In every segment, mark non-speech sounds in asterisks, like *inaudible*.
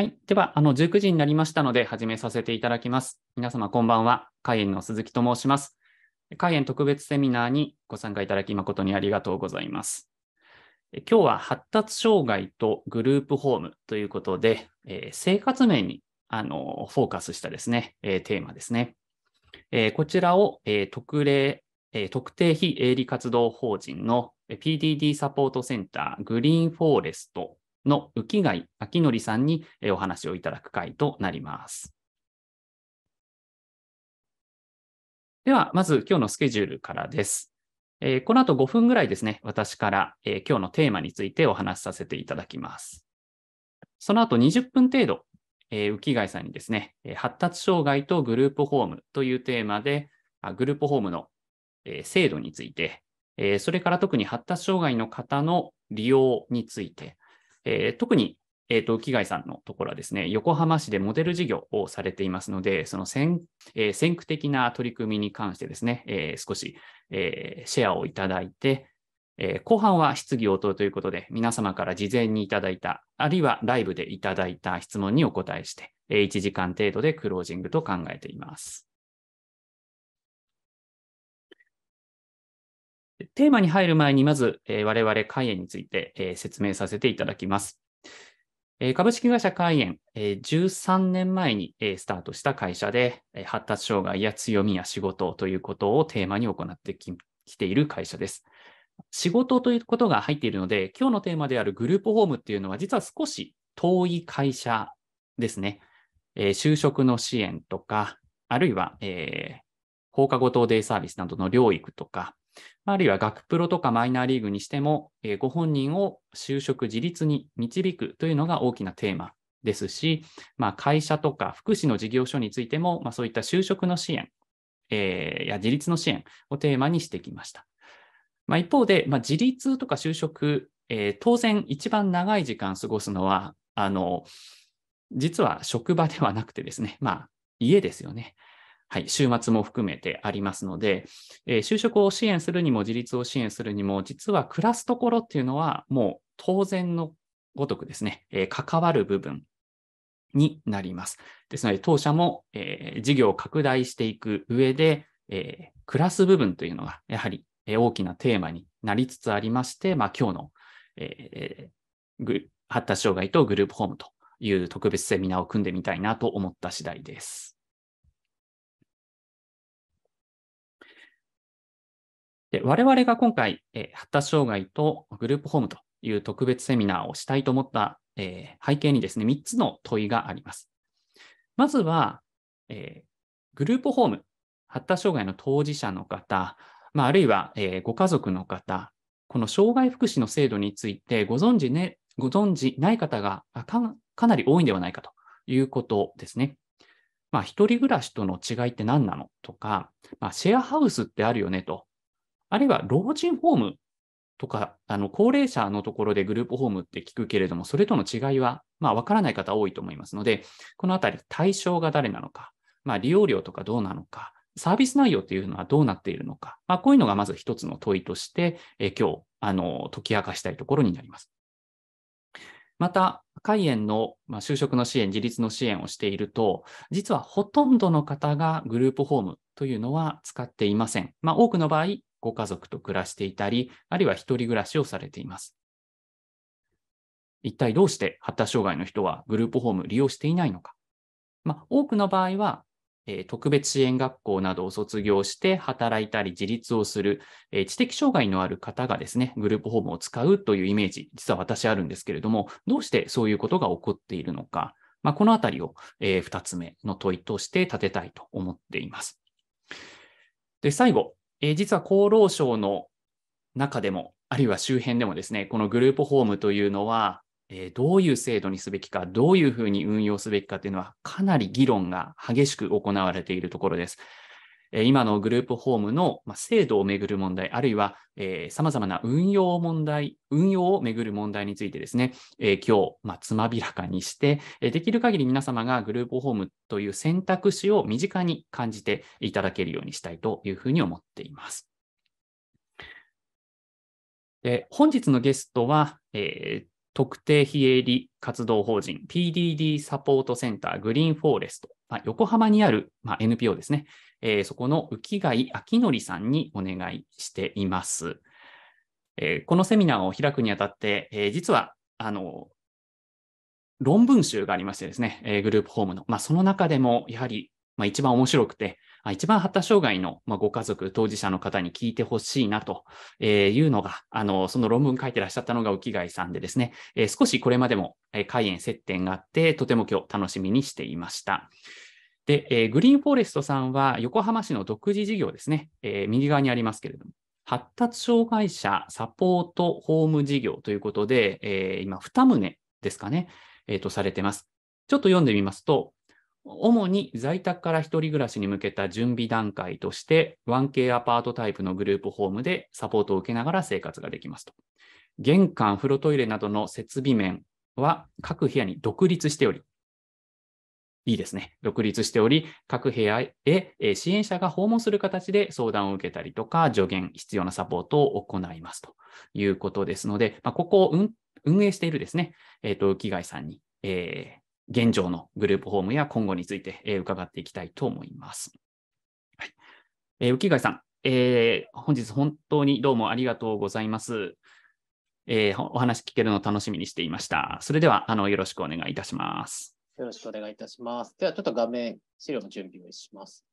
はい。では、あの、19時になりましたので、始めさせていただきます。皆様、こんばんは。海園の鈴木と申します。海園特別セミナーにご参加いただき、誠にありがとうございます。今日は、発達障害とグループホームということで、えー、生活面に、あの、フォーカスしたですね、えー、テーマですね。えー、こちらを、え特例、え特定非営利活動法人の PDD サポートセンターグリーンフォーレストの浮貝明則さんにお話をいただく回となります。では、まず今日のスケジュールからです。えこの後5分ぐらいですね、私から、え今日のテーマについてお話しさせていただきます。その後20分程度、え浮貝さんにですね、発達障害とグループホームというテーマで、グループホームの、え制度について、えそれから特に発達障害の方の利用について、えー、特に、えっ、ー、と、木貝さんのところはですね、横浜市でモデル事業をされていますので、その先、えー、先駆的な取り組みに関してですね、えー、少し、えー、シェアをいただいて、えー、後半は質疑応答ということで、皆様から事前にいただいた、あるいはライブでいただいた質問にお答えして、1時間程度でクロージングと考えています。テーマに入る前に、まず、えー、我々海援について、えー、説明させていただきます。えー、株式会社海援、えー、13年前に、えー、スタートした会社で、えー、発達障害や強みや仕事ということをテーマに行ってききている会社です。仕事ということが入っているので、今日のテーマであるグループホームっていうのは、実は少し遠い会社ですね。えー、就職の支援とか、あるいは、えー、放課後等デイサービスなどの療育とか、あるいは学プロとかマイナーリーグにしても、えー、ご本人を就職自立に導くというのが大きなテーマですし、まあ、会社とか福祉の事業所についても、まあ、そういった就職の支援、えー、や自立の支援をテーマにしてきました。まあ、一方で、まあ、自立とか就職、えー、当然一番長い時間過ごすのは、あの、実は職場ではなくてですね、まあ、家ですよね。はい、週末も含めてありますので、えー、就職を支援するにも自立を支援するにも、実は暮らすところっていうのはもう当然のごとくですね、えー、関わる部分になります。ですので、当社も、えー、事業を拡大していく上で、え暮らす部分というのがやはり、え大きなテーマになりつつありまして、まあ、今日の、えー、発達障害とグループホームという特別セミナーを組んでみたいなと思った次第です。で我々が今回、えー、発達障害とグループホームという特別セミナーをしたいと思った、えー、背景にですね、3つの問いがあります。まずは、えー、グループホーム、発達障害の当事者の方、まあ、あるいは、えー、ご家族の方、この障害福祉の制度についてご存知,、ね、ご存知ない方がかかなり多いんではないかということですね。まあ、一人暮らしとの違いって何なのとか、まあ、シェアハウスってあるよねとあるいは老人ホームとか、あの高齢者のところでグループホームって聞くけれども、それとの違いは、まあ、分からない方多いと思いますので、このあたり、対象が誰なのか、まあ、利用料とかどうなのか、サービス内容というのはどうなっているのか、まあ、こういうのがまず一つの問いとして、え今日あの解き明かしたいところになります。また、海園の、まあ、就職の支援、自立の支援をしていると、実はほとんどの方がグループホームというのは使っていません。まあ、多くの場合、ご家族と暮らしていたり、あるいは一人暮らしをされています。一体どうして発達障害の人はグループホーム利用していないのか。まあ、多くの場合は、えー、特別支援学校などを卒業して働いたり自立をする、えー、知的障害のある方がですね、グループホームを使うというイメージ、実は私あるんですけれども、どうしてそういうことが起こっているのか、まあ、このあたりを、えー、2つ目の問いとして立てたいと思っています。で、最後、えー、実は厚労省の中でも、あるいは周辺でもですね、このグループホームというのは、えー、どういう制度にすべきか、どういうふうに運用すべきかというのは、かなり議論が激しく行われているところです。今のグループホームの制度をめぐる問題、あるいはさまざまな運用問題、運用をめぐる問題についてですね、今日、まあ、つまびらかにして、できる限り皆様がグループホームという選択肢を身近に感じていただけるようにしたいというふうに思っています。で本日のゲストは、えー、特定非営利活動法人 PDD サポートセンターグリーンフォーレスト、まあ、横浜にある、まあ、NPO ですね、えー、そこの浮貝明則さんにお願いしています。えー、このセミナーを開くにあたって、えー、実は、あの、論文集がありましてですね、えグループホームの、まあ、その中でも、やはり、まあ、一番面白くて、一番発達障害のご家族、当事者の方に聞いてほしいなというのが、あの、その論文書いてらっしゃったのが浮貝さんでですね、少しこれまでも開演接点があって、とても今日楽しみにしていました。で、えー、グリーンフォレストさんは横浜市の独自事業ですね、えー、右側にありますけれども、発達障害者サポートホーム事業ということで、えー、今、2棟ですかね、えー、とされてます。ちょっと読んでみますと、主に在宅から1人暮らしに向けた準備段階として、1K アパートタイプのグループホームでサポートを受けながら生活ができますと。玄関、風呂、トイレなどの設備面は各部屋に独立しており、いいですね。独立しており、各部屋へ支援者が訪問する形で相談を受けたりとか、助言、必要なサポートを行いますということですので、まあ、ここを運営しているですね、えっ、ー、と、木貝さんに、えー、現状のグループホームや今後について、えー、伺っていきたいと思います。はい。えー、浮貝さん、えー、本日本当にどうもありがとうございます。えー、お話聞けるの楽しみにしていました。それでは、あの、よろしくお願いいたします。よろしくお願いいたします。では、ちょっと画面、資料の準備をします。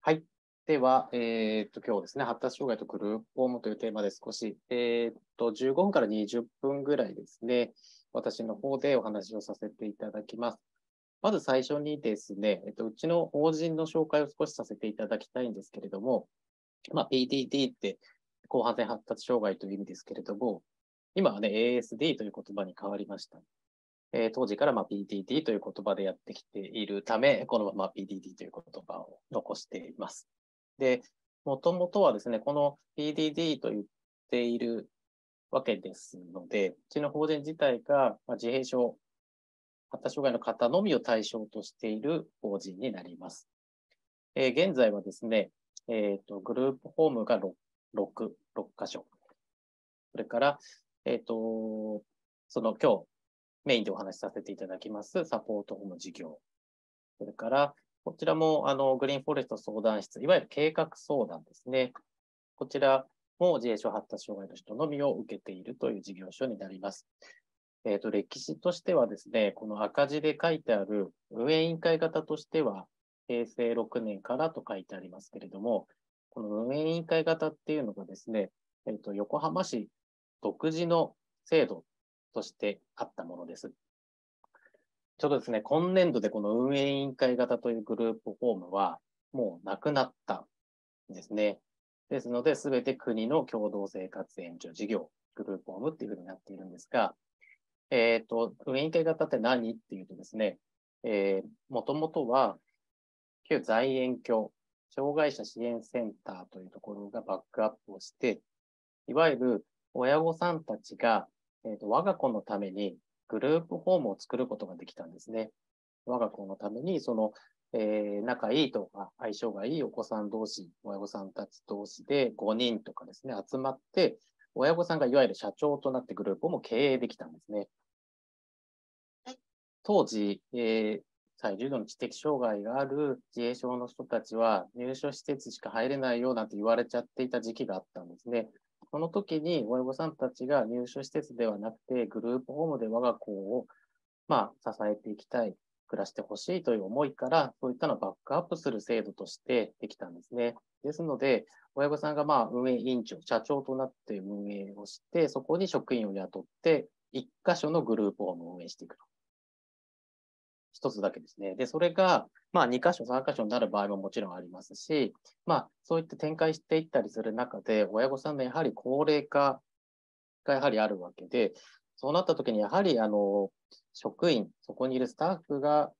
はい。では、えー、っと、今日ですね、発達障害とグループホームというテーマで少し、えー、っと、15分から20分ぐらいですね、私の方でお話をさせていただきます。まず最初にですね、えっと、うちの法人の紹介を少しさせていただきたいんですけれども、まあ、PDD って後半戦発達障害という意味ですけれども、今はね、ASD という言葉に変わりました。えー、当時からまあ PDD という言葉でやってきているため、このまま PDD という言葉を残しています。で、もともとはですね、この PDD と言っているわけですので、うちの法人自体が自閉症発達障害の方のみを対象としている法人になります。えー、現在はですね、えっ、ー、と、グループホームが 6, 6, 6箇所。それから、えっ、ー、と、その今日メインでお話しさせていただきますサポートホーム事業。それから、こちらもあのグリーンフォレスト相談室、いわゆる計画相談ですね。こちらも自衛症発達障害の人のみを受けているという事業所になります。えっ、ー、と、歴史としてはですね、この赤字で書いてある運営委員会型としては、平成6年からと書いてありますけれども、この運営委員会型っていうのがですね、えっ、ー、と、横浜市独自の制度としてあったものです。ちょっとですね、今年度でこの運営委員会型というグループホームは、もうなくなったんですね。ですので、すべて国の共同生活援助事業、グループホームっていうふうになっているんですが、えっ、ー、と、ウェイ型って何っていうとですね、えー、もともとは、旧在園協、障害者支援センターというところがバックアップをして、いわゆる親御さんたちが、えーと、と我が子のためにグループホームを作ることができたんですね。我が子のために、その、えー、仲いいとか、相性がいいお子さん同士、親御さんたち同士で5人とかですね、集まって、親御さんがいわゆる社長となってグループをも経営できたんですね。当時、えー、最重度の知的障害がある自閉症の人たちは入所施設しか入れないよなんて言われちゃっていた時期があったんですね。その時に親御さんたちが入所施設ではなくてグループホームで我が子をまあ支えていきたい。暮らしてほしいという思いから、そういったのをバックアップする制度としてできたんですね。ですので、親御さんがまあ運営委員長、社長となって運営をして、そこに職員を雇って、一箇所のグループを運営していくと。一つだけですね。で、それが、まあ、2箇所、3箇所になる場合ももちろんありますし、まあ、そういった展開していったりする中で、親御さんのやはり高齢化がやはりあるわけで、そうなった時にやはりあの職員、そこにいるスタッフが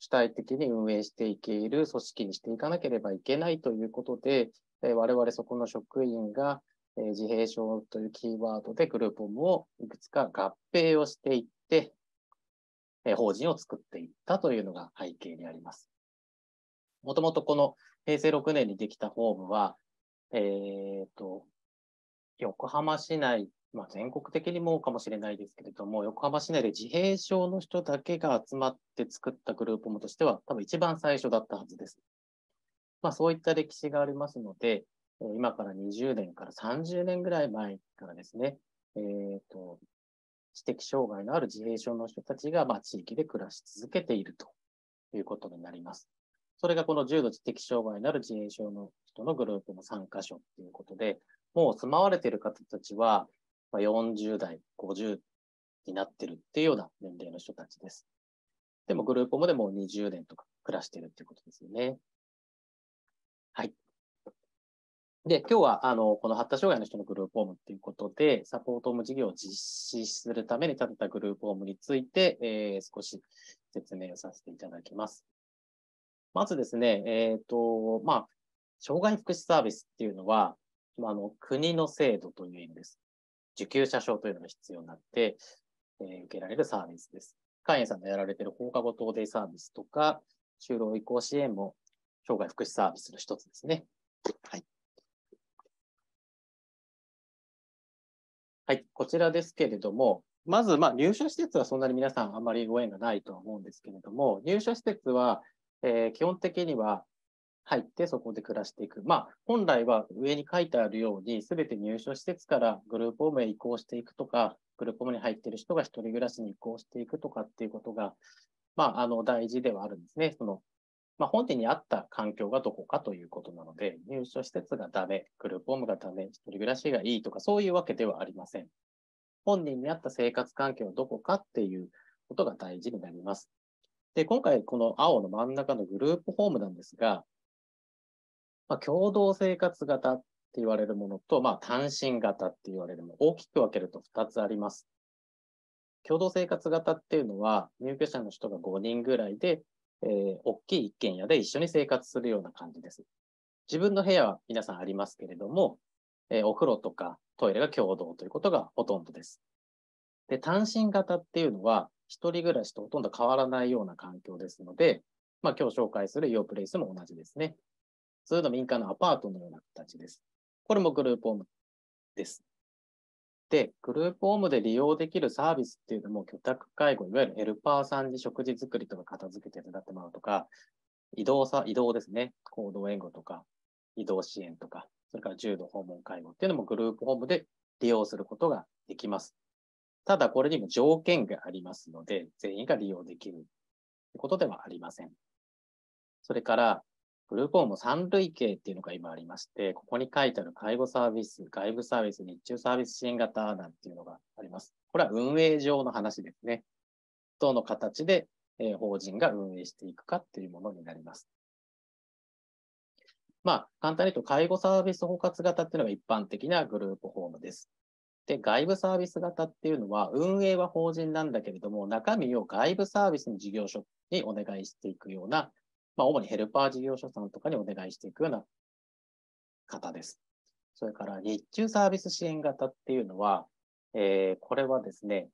主体的に運営していける組織にしていかなければいけないということで、え我々そこの職員が、え自閉症というキーワードでグループホームをいくつか合併をしていって、え法人を作っていったというのが背景にあります。もともとこの平成6年にできたホームは、えっ、ー、と、横浜市内まあ、全国的にもかもしれないですけれども、横浜市内で自閉症の人だけが集まって作ったグループもとしては、多分一番最初だったはずです。まあ、そういった歴史がありますので、今から20年から30年ぐらい前からですね、えーと、知的障害のある自閉症の人たちが、まあ、地域で暮らし続けているということになります。それがこの重度知的障害のある自閉症の人のグループの3カ所ということで、もう住まわれている方たちは、まあ、40代、50になってるっていうような年齢の人たちです。でもグループムでも20年とか暮らしてるっていうことですよね。はい。で、今日は、あの、この発達障害の人のグループホームっていうことで、サポートホーム事業を実施するために立てたグループホームについて、えー、少し説明をさせていただきます。まずですね、えっ、ー、と、まあ、障害福祉サービスっていうのは、まあ、あの、国の制度という意味です。受給者証というのが必要になって、えー、受けられるサービスです。会員さんがやられている放課後等デイサービスとか、就労移行支援も障害福祉サービスの一つですね。はい。はい、こちらですけれども、まず、まあ、入所施設はそんなに皆さんあまりご縁がないとは思うんですけれども、入所施設は、えー、基本的には入ってそこで暮らしていく。まあ、本来は上に書いてあるように、すべて入所施設からグループホームへ移行していくとか、グループホームに入っている人が一人暮らしに移行していくとかっていうことが、まあ、あの、大事ではあるんですね。その、まあ、本店に合った環境がどこかということなので、入所施設がダメ、グループホームがダメ、一人暮らしがいいとか、そういうわけではありません。本人に合った生活環境はどこかっていうことが大事になります。で、今回この青の真ん中のグループホームなんですが、まあ、共同生活型って言われるものと、まあ、単身型って言われるもの、大きく分けると2つあります。共同生活型っていうのは、入居者の人が5人ぐらいで、えー、大きい一軒家で一緒に生活するような感じです。自分の部屋は皆さんありますけれども、えー、お風呂とかトイレが共同ということがほとんどです。で、単身型っていうのは、一人暮らしとほとんど変わらないような環境ですので、まあ今日紹介する y o プレイスも同じですね。通の民間のアパートのような形です。これもグループホームです。で、グループホームで利用できるサービスっていうのも、居宅介護、いわゆるヘルパーさんに食事作りとか片付けてただってもらうとか、移動さ、移動ですね。行動援護とか、移動支援とか、それから重度訪問介護っていうのもグループホームで利用することができます。ただ、これにも条件がありますので、全員が利用できることではありません。それから、ブルーホーム3三類型っていうのが今ありまして、ここに書いてある介護サービス、外部サービス、日中サービス支援型なんていうのがあります。これは運営上の話ですね。どの形で、え法人が運営していくかっていうものになります。まあ、簡単に言うと、介護サービス包括型っていうのが一般的なグループホームです。で、外部サービス型っていうのは、運営は法人なんだけれども、中身を外部サービスの事業所にお願いしていくようなまあ、主にヘルパー事業所さんとかにお願いしていくような方です。それから日中サービス支援型っていうのは、えー、これはですね、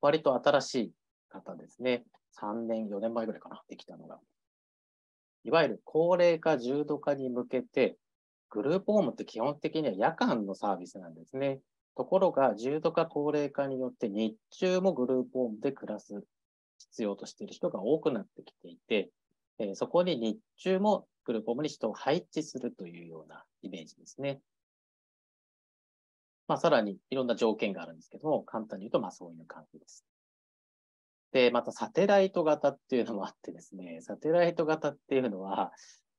割と新しい方ですね。3年、4年前ぐらいかな、できたのが。いわゆる高齢化、重度化に向けて、グループホームって基本的には夜間のサービスなんですね。ところが、重度化、高齢化によって日中もグループホームで暮らす必要としている人が多くなってきていて、えそこに日中もグループホームに人を配置するというようなイメージですね。まあ、さらにいろんな条件があるんですけども、簡単に言うと、まあ、そういう感じです。で、また、サテライト型っていうのもあってですね、サテライト型っていうのは、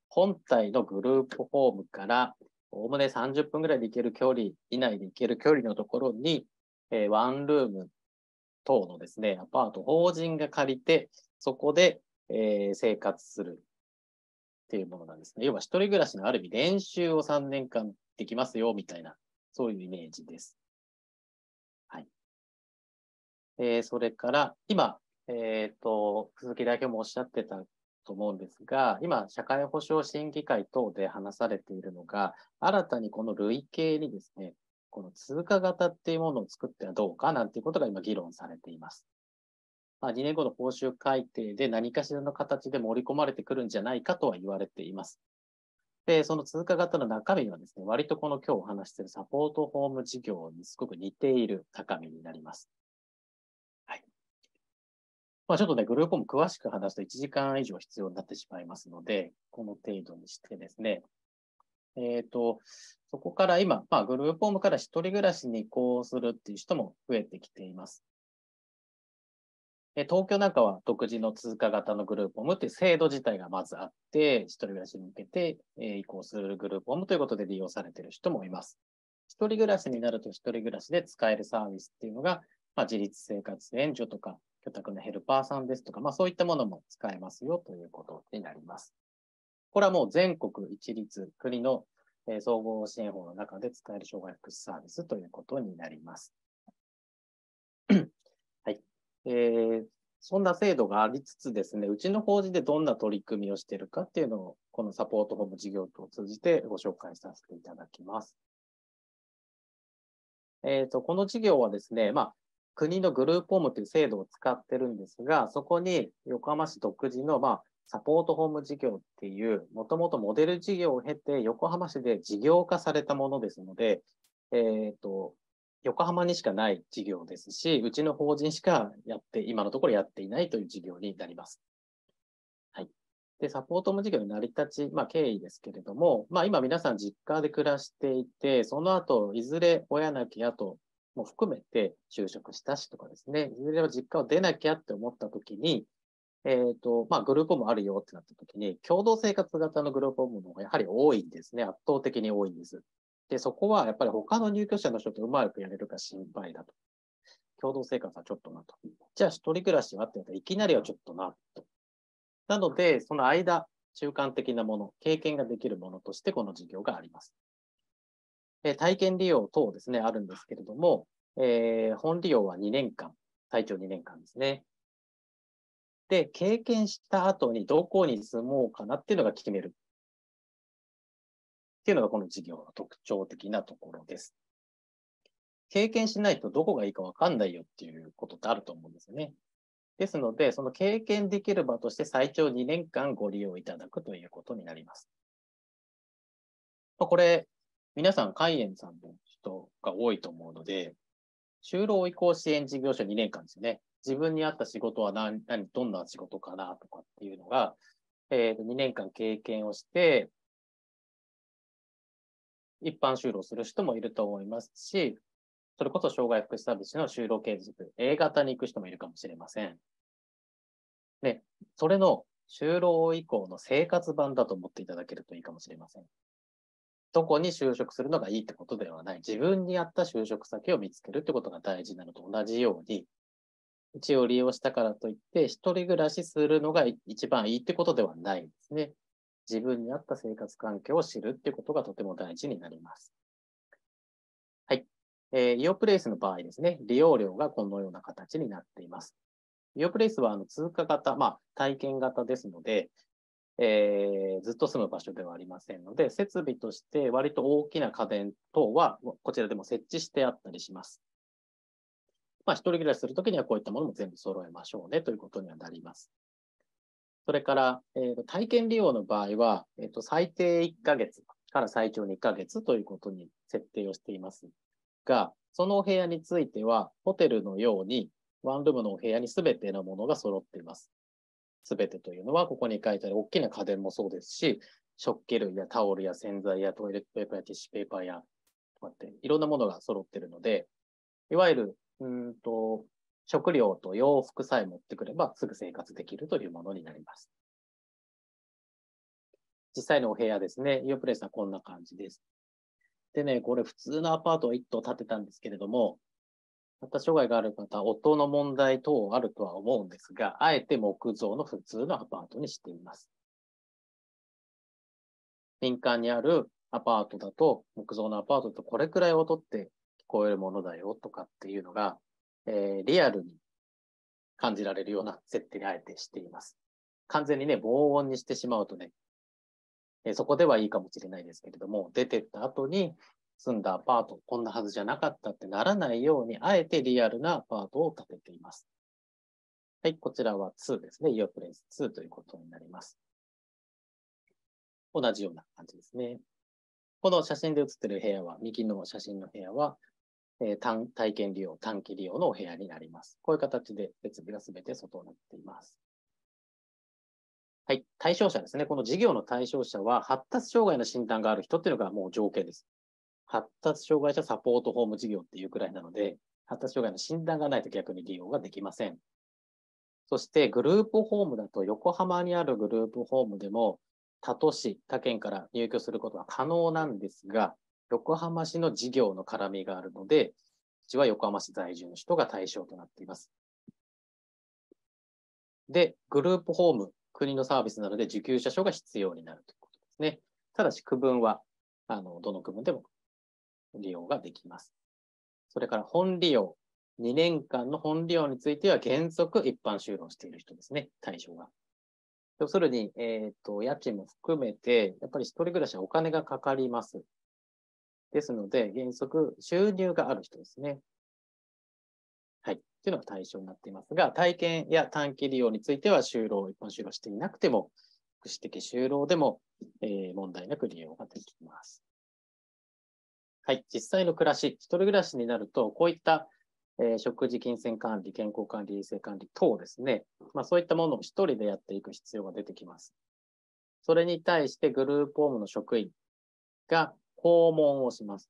本体のグループホームから、おおむね30分ぐらいで行ける距離以内で行ける距離のところに、えー、ワンルーム等のですね、アパート、法人が借りて、そこで、えー、生活するっていうものなんですね。要は一人暮らしのある意味練習を3年間できますよ、みたいな、そういうイメージです。はい。えー、それから、今、えっ、ー、と、鈴木代表もおっしゃってたと思うんですが、今、社会保障審議会等で話されているのが、新たにこの類型にですね、この通貨型っていうものを作ってはどうかなんていうことが今議論されています。まあ、2年後の報酬改定で何かしらの形で盛り込まれてくるんじゃないかとは言われています。で、その通貨型の中身はですね、割とこの今日お話しているサポートホーム事業にすごく似ている高みになります。はい。まあ、ちょっとね、グループも詳しく話すと1時間以上必要になってしまいますので、この程度にしてですね、えー、と、そこから今、まあ、グループホームから一人暮らしに移行するっていう人も増えてきています。え東京なんかは独自の通貨型のグループホームっていう制度自体がまずあって、一人暮らしに向けて、え移行するグループホームということで利用されている人もいます。一人暮らしになると一人暮らしで使えるサービスっていうのが、まあ、自立生活援助とか、居宅のヘルパーさんですとか、まあ、そういったものも使えますよということになります。これはもう全国一律国の、えー、総合支援法の中で使える障害福祉サービスということになります。はい。えー、そんな制度がありつつですね、うちの法人でどんな取り組みをしているかっていうのを、このサポートホーム事業部を通じてご紹介させていただきます。えっ、ー、と、この事業はですね、まあ、国のグループホームという制度を使ってるんですが、そこに横浜市独自の、まあ、サポートホーム事業っていう、もともとモデル事業を経て、横浜市で事業化されたものですので、えっ、ー、と、横浜にしかない事業ですし、うちの法人しかやって、今のところやっていないという事業になります。はい。で、サポートム事業の成り立ち、まあ、経緯ですけれども、まあ、今皆さん実家で暮らしていて、その後、いずれ親なき後も含めて就職したしとかですね、いずれは実家を出なきゃって思った時に、えっ、ー、と、まあ、グループホームあるよってなった時に、共同生活型のグループホームの方がやはり多いんですね。圧倒的に多いんです。で、そこはやっぱり他の入居者の人とうまくやれるか心配だと。共同生活はちょっとなと。じゃあ、一人暮らしはって言ったらいきなりはちょっとなと。なので、その間、中間的なもの、経験ができるものとしてこの事業があります。え体験利用等ですね、あるんですけれども、えー、本利用は2年間、最長2年間ですね。で、経験した後にどこに住もうかなっていうのが決める。っていうのがこの事業の特徴的なところです。経験しないとどこがいいかわかんないよっていうことってあると思うんですよね。ですので、その経験できる場として最長2年間ご利用いただくということになります。これ、皆さん、海援さんの人が多いと思うので、就労移行支援事業所2年間ですよね。自分に合った仕事は何、何、どんな仕事かなとかっていうのが、えー、2年間経験をして、一般就労する人もいると思いますし、それこそ障害福祉サービスの就労継続、A 型に行く人もいるかもしれません。ね、それの就労以降の生活版だと思っていただけるといいかもしれません。どこに就職するのがいいってことではない。自分に合った就職先を見つけるってことが大事なのと同じように、地を利用したからといって、一人暮らしするのが一番いいってことではないんですね。自分に合った生活環境を知るっていうことがとても大事になります。はい。えー、イオプレイスの場合ですね、利用料がこのような形になっています。イオプレイスはあの通過型、まあ、体験型ですので、えー、ずっと住む場所ではありませんので、設備として割と大きな家電等はこちらでも設置してあったりします。まあ、一人暮らしするときにはこういったものも全部揃えましょうねということにはなります。それから、えー、体験利用の場合は、えーと、最低1ヶ月から最長2ヶ月ということに設定をしていますが、そのお部屋については、ホテルのように、ワンルームのお部屋に全てのものが揃っています。全てというのは、ここに書いてある大きな家電もそうですし、食器類やタオルや洗剤やトイレットペーパーやティッシュペーパーや、こうやっていろんなものが揃っているので、いわゆるうんと、食料と洋服さえ持ってくればすぐ生活できるというものになります。実際のお部屋ですね。イープレスはこんな感じです。でね、これ普通のアパートを1棟建てたんですけれども、また障害がある方、音の問題等あるとは思うんですが、あえて木造の普通のアパートにしています。民間にあるアパートだと、木造のアパートだとこれくらい取って超えるものだよとかっていうのが、えー、リアルに感じられるような設定にあえてしています。完全にね、防音にしてしまうとね、えー、そこではいいかもしれないですけれども、出てった後に住んだアパート、こんなはずじゃなかったってならないように、あえてリアルなアパートを建てています。はい、こちらは2ですね。イ o プレ p l c e 2ということになります。同じような感じですね。この写真で写ってる部屋は、右の写真の部屋は、えー、単体験利用、短期利用のお部屋になります。こういう形で設備がすべて外になっています。はい。対象者ですね。この事業の対象者は、発達障害の診断がある人っていうのがもう条件です。発達障害者サポートホーム事業っていうくらいなので、発達障害の診断がないと逆に利用ができません。そしてグループホームだと横浜にあるグループホームでも他都市、他県から入居することは可能なんですが、横浜市の事業の絡みがあるので、うちは横浜市在住の人が対象となっています。で、グループホーム、国のサービスなので受給者証が必要になるということですね。ただし、区分は、あの、どの区分でも利用ができます。それから本利用、2年間の本利用については原則一般就労している人ですね、対象が。要するに、えっ、ー、と、家賃も含めて、やっぱり一人暮らしはお金がかかります。ですので、原則、収入がある人ですね。はい。というのが対象になっていますが、体験や短期利用については、就労、一般就労していなくても、福祉的就労でも、えー、問題なく利用ができます。はい。実際の暮らし、一人暮らしになると、こういった、えー、食事、金銭管理、健康管理、衛生管理等ですね。まあ、そういったものを一人でやっていく必要が出てきます。それに対してグループホームの職員が、訪問をします。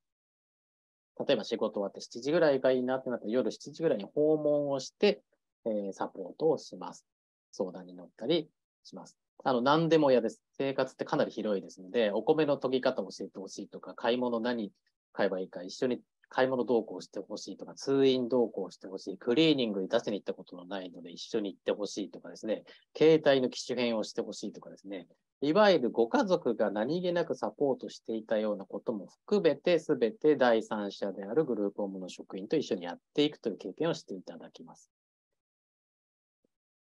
例えば仕事終わって7時ぐらいがいいなってなったら夜7時ぐらいに訪問をして、えー、サポートをします。相談に乗ったりします。あの、何でも嫌です。生活ってかなり広いですので、お米の研ぎ方を教えてほしいとか、買い物何買えばいいか一緒に買い物同行してほしいとか、通院同行してほしい、クリーニングに出せに行ったことのないので一緒に行ってほしいとかですね、携帯の機種変をしてほしいとかですね、いわゆるご家族が何気なくサポートしていたようなことも含めて、すべて第三者であるグループホームの職員と一緒にやっていくという経験をしていただきます。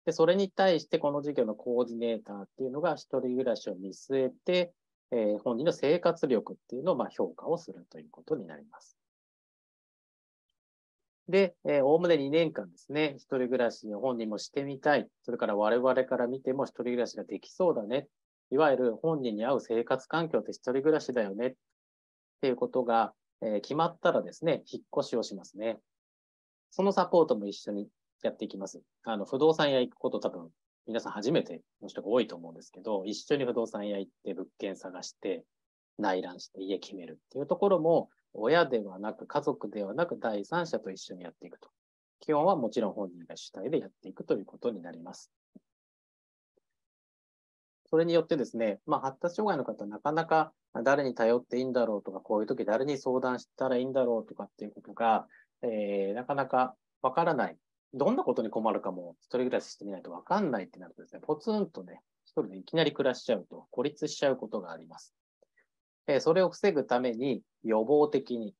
で、それに対して、この事業のコーディネーターっていうのが、一人暮らしを見据えて、えー、本人の生活力っていうのをま評価をするということになります。で、おおむね2年間ですね、一人暮らしの本人もしてみたい。それから我々から見ても一人暮らしができそうだね。いわゆる本人に合う生活環境って一人暮らしだよね。っていうことが、え決まったらですね、引っ越しをしますね。そのサポートも一緒にやっていきます。あの、不動産屋行くこと多分、皆さん初めての人が多いと思うんですけど、一緒に不動産屋行って物件探して、内覧して家決めるっていうところも、親ではなく、家族ではなく、第三者と一緒にやっていくと。基本はもちろん本人が主体でやっていくということになります。それによってですね、まあ、発達障害の方はなかなか誰に頼っていいんだろうとか、こういう時誰に相談したらいいんだろうとかっていうことが、えー、なかなかわからない。どんなことに困るかも一人暮らししてみないとわかんないってなるとですね、ポツンとね、一人でいきなり暮らしちゃうと孤立しちゃうことがあります。えそれを防ぐために予防的に、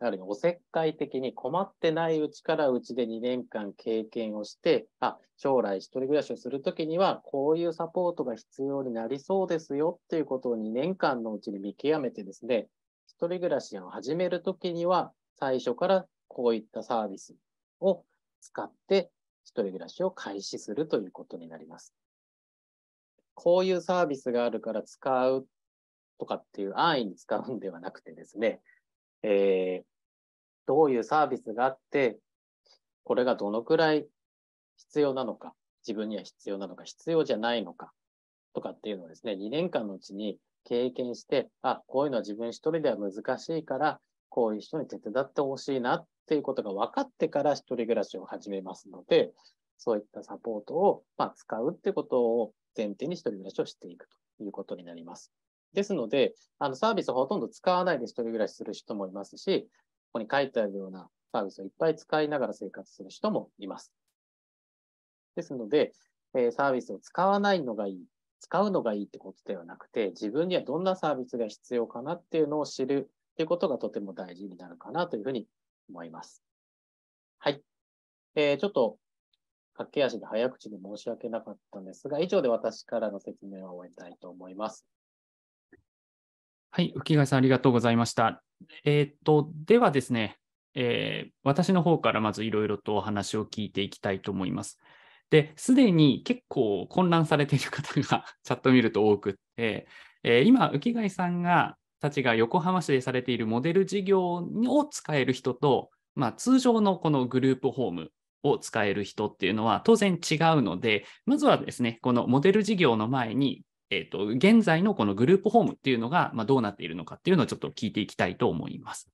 あるいはおせっかい的に困ってないうちからうちで2年間経験をして、あ、将来一人暮らしをするときにはこういうサポートが必要になりそうですよっていうことを2年間のうちに見極めてですね、一人暮らしを始めるときには最初からこういったサービスを使って一人暮らしを開始するということになります。こういうサービスがあるから使うとかっていう安易に使うんではなくてですね、えー、どういうサービスがあって、これがどのくらい必要なのか、自分には必要なのか、必要じゃないのか、とかっていうのをですね、2年間のうちに経験して、あ、こういうのは自分一人では難しいから、こういう人に手伝ってほしいなっていうことが分かってから一人暮らしを始めますので、そういったサポートを、まあ、使うってことを前提に一人暮らしをしていくということになります。ですので、あのサービスをほとんど使わないで一人暮らしする人もいますし、ここに書いてあるようなサービスをいっぱい使いながら生活する人もいます。ですので、えサービスを使わないのがいい、使うのがいいってことではなくて、自分にはどんなサービスが必要かなっていうのを知るっていうことがとても大事になるかなというふうに思います。はい。えー、ちょっと駆け足で早口で申し訳なかったんですが、以上で私からの説明を終えたいと思います。はい、浮貝さん、ありがとうございました。えっ、と、ではですね、えー、私の方からまずいろいろとお話を聞いていきたいと思います。で、すでに結構混乱されている方が *laughs* チャット見ると多くて、えー、今、浮貝さんがたちが横浜市でされているモデル事業を使える人と、まあ、通常のこのグループホームを使える人っていうのは当然違うので、まずはですね、このモデル事業の前にえー、と、現在のこのグループホームっていうのが、まあ、どうなっているのかっていうのをちょっと聞いていきたいと思います。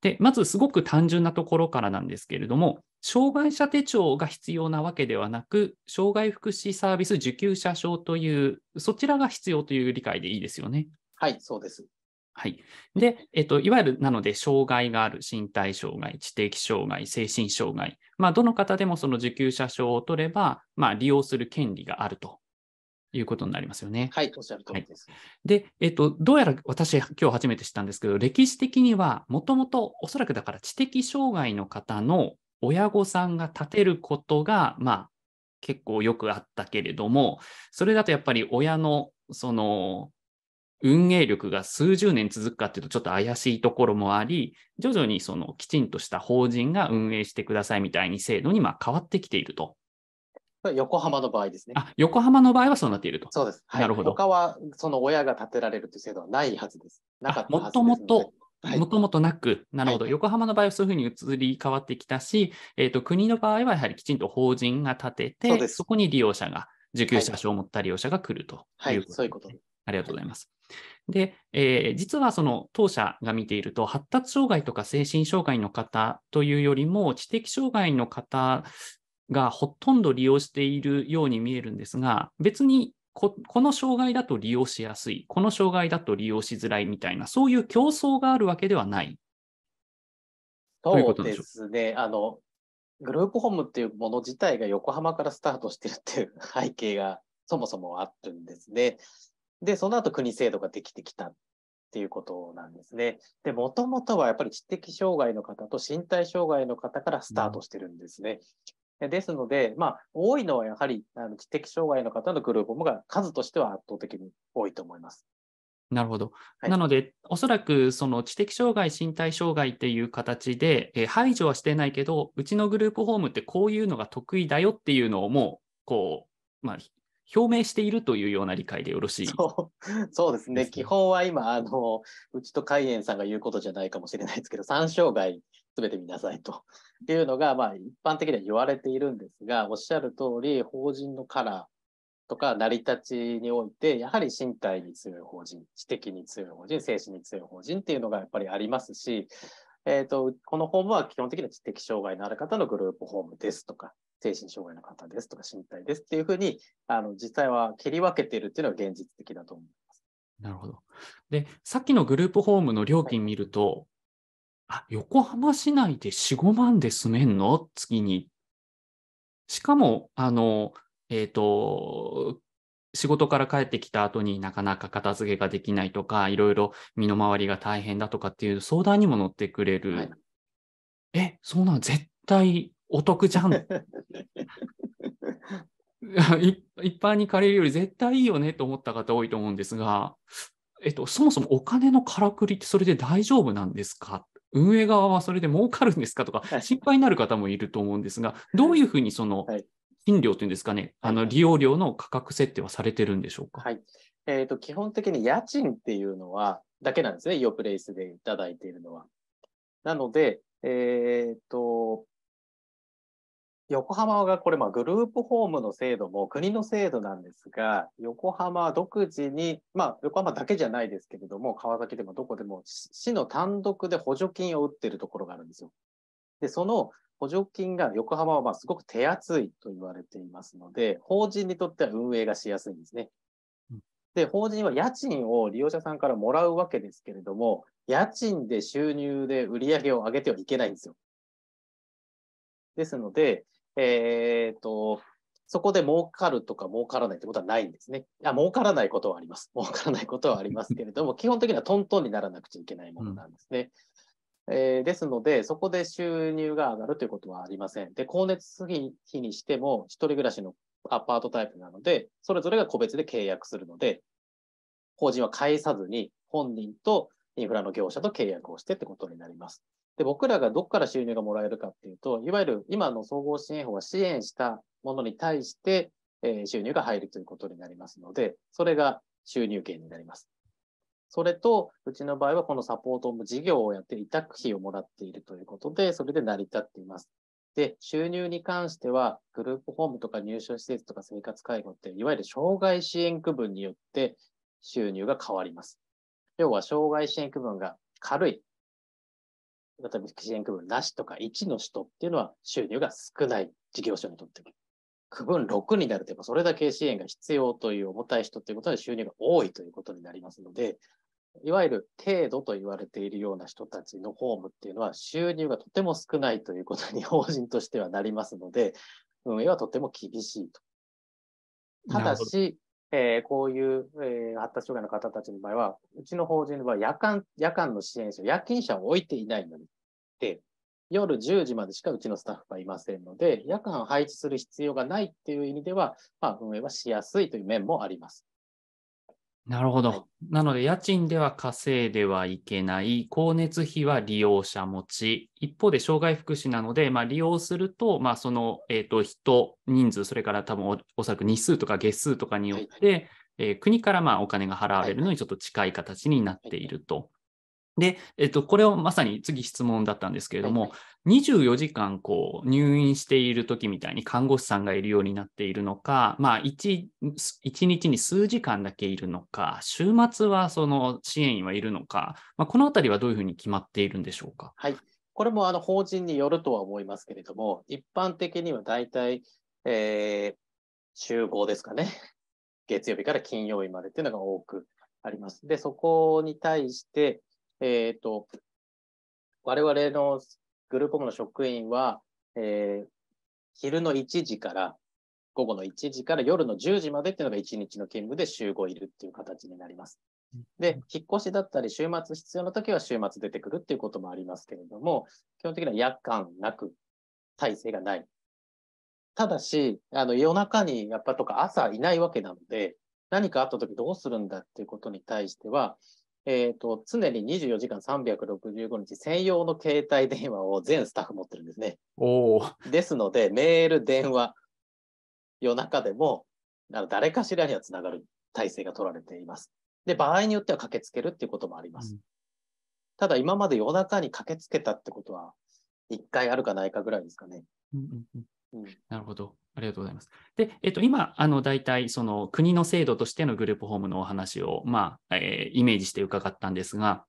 で、まずすごく単純なところからなんですけれども、障害者手帳が必要なわけではなく、障害福祉サービス受給者証という、そちらが必要という理解でいいですよね。はい、そうです。はい。で、えっと、いわゆる、なので、障害がある、身体障害、知的障害、精神障害、まあ、どの方でもその受給者証を取れば、まあ、利用する権利があるということになりますよね。はい、おっしゃる通りです。はい、で、えっ、と、どうやら私、今日初めて知ったんですけど、歴史的には、もともとおそらくだから知的障害の方の親御さんが立てることが、まあ、結構よくあったけれども、それだとやっぱり親の、その、運営力が数十年続くかっていうとちょっと怪しいところもあり、徐々にそのきちんとした法人が運営してくださいみたいに制度にま変わってきていると横浜の場合ですね。あ、横浜の場合はそうなっていると。そうです。はい、なるほど。他は、その親が建てられるという制度はないはずです。なかったもともと、もともとなく、なるほど、はい、横浜の場合はそういうふうに移り変わってきたし、えーと、国の場合はやはりきちんと法人が建てて、そそこに利用者が、受給者証を持った利用者が来るということでそういうことでありがとうございます。で、えー、実はその当社が見ていると、発達障害とか精神障害の方というよりも、知的障害の方がほとんど利用しているように見えるんですが、別にこの障害だと利用しやすい、この障害だと利用しづらいみたいな、そういう競争があるわけではない。そうですね。あの、グループホームっていうもの自体が横浜からスタートしてるっていう背景がそもそもあっるんですね。で、その後国制度ができてきたっていうことなんですね。で、もともとはやっぱり知的障害の方と身体障害の方からスタートしてるんですね。ですので、まあ、多いのはやはりあの知的障害の方のグループが数としては圧倒的に多いと思います。なるほど。はい、なので、おそらくその知的障害、身体障害っていう形で、え排除はしてないけど、うちのグループホームってこういうのが得意だよっていうのをもう、こう、まあ、表明しているというような理解でよろしいそうですね、基本は今あの、うちと海燕さんが言うことじゃないかもしれないですけど、3障害全て見なさいと *laughs* いうのが、まあ、一般的には言われているんですが、おっしゃる通り、法人のカラーとか成り立ちにおいて、やはり身体に強い法人、知的に強い法人、精神に強い法人っていうのがやっぱりありますし、えーと、このホームは基本的には知的障害のある方のグループホームですとか、精神障害の方ですとか、身体ですっていうふうに、あの実際は切り分けているっていうのが現実的だと思います。なるほど。で、さっきのグループホームの料金見ると、あ、横浜市内で4、5万で住めんの月に。しかも、あの、えっ、ー、と、仕事から帰ってきた後になかなか片付けができないとか、いろいろ身の回りが大変だとかっていう相談にも乗ってくれる。はい、え、そうなん、絶対お得じゃん。*laughs* いっぱいに借りるより絶対いいよねと思った方多いと思うんですが、えっと、そもそもお金のからくりってそれで大丈夫なんですか運営側はそれで儲かるんですかとか、心配になる方もいると思うんですが、どういうふうにその賃料というんですかね、あの利用料の価格設定はされてるんでしょうか。はいえーと、基本的に家賃っていうのは、だけなんですね、イオプレイスでいただいているのは。なので、えっ、ー、と、横浜がこれ、まあ、グループホームの制度も国の制度なんですが、横浜独自に、まあ、横浜だけじゃないですけれども、川崎でもどこでも市の単独で補助金を打っているところがあるんですよ。で、その補助金が横浜はまあすごく手厚いと言われていますので、法人にとっては運営がしやすいんですね。で、法人は家賃を利用者さんからもらうわけですけれども、家賃で収入で売り上げを上げてはいけないんですよ。ですので、えっ、ー、と、そこで儲かるとか儲からないってことはないんですね。いや、儲からないことはあります。*laughs* 儲からないことはありますけれども、*laughs* 基本的にはトントンにならなくちゃいけないものなんですね。うん、えー、ですので、そこで収入が上がるということはありません。で、光熱費にしても、一人暮らしのアパートタイプなので、それぞれが個別で契約するので、法人は返さずに、本人とインフラの業者と契約をしてってことになります。で、僕らがどこから収入がもらえるかっていうと、いわゆる今の総合支援法が支援したものに対して、えー、収入が入るということになりますので、それが収入源になります。それと、うちの場合はこのサポートも事業をやって委託費をもらっているということで、それで成り立っています。で、収入に関しては、グループホームとか入所施設とか生活介護って、いわゆる障害支援区分によって収入が変わります。要は、障害支援区分が軽い、再び支援区分なしとか1の人っていうのは収入が少ない事業所にとっても。区分6になると、やっそれだけ支援が必要という重たい人ということは収入が多いということになりますので、いわゆる程度と言われているような人たちのホームっていうのは収入がとても少ないということに法人としてはなりますので、運営はとても厳しいと。ただし、えー、こういう、えー、発達障害の方たちの場合は、うちの法人では夜間、夜間の支援者、夜勤者を置いていないので、夜10時までしかうちのスタッフはいませんので、夜間を配置する必要がないっていう意味では、まあ、運営はしやすいという面もあります。なるほど。なので、家賃では稼いではいけない、光熱費は利用者持ち、一方で障害福祉なので、まあ、利用すると、まあ、その、えーと、人、人数、それから多分おそらく日数とか月数とかによって、はい、えー、国からまあお金が払われるのにちょっと近い形になっていると。で、えっと、これをまさに次質問だったんですけれども、はい、24時間こう入院している時みたいに看護師さんがいるようになっているのか、まあ1、1日に数時間だけいるのか、週末はその支援員はいるのか、まあ、このあたりはどういうふうに決まっているんでしょうか。はい、これもあの法人によるとは思いますけれども、一般的には大体、えー、週5ですかね、月曜日から金曜日までというのが多くあります。で、そこに対して、えー、と、我々のグループホームの職員は、えー、昼の1時から午後の1時から夜の10時までっていうのが1日の勤務で週5いるっていう形になります。で、引っ越しだったり、週末必要な時は週末出てくるっていうこともありますけれども、基本的には夜間なく、体制がない。ただし、あの夜中にやっぱとか朝いないわけなので、何かあった時どうするんだっていうことに対しては、えー、と、常に24時間365日専用の携帯電話を全スタッフ持ってるんですね。おですので、メール、電話、夜中でも、誰かしらにはつながる体制が取られています。で、場合によっては駆けつけるっていうこともあります。うん、ただ、今まで夜中に駆けつけたってことは、1回あるかないかぐらいですかね。うんうんうんなるほど。ありがとうございます。で、えっと、今、あの、大体、その国の制度としてのグループホームのお話を、まあ、えー、イメージして伺ったんですが、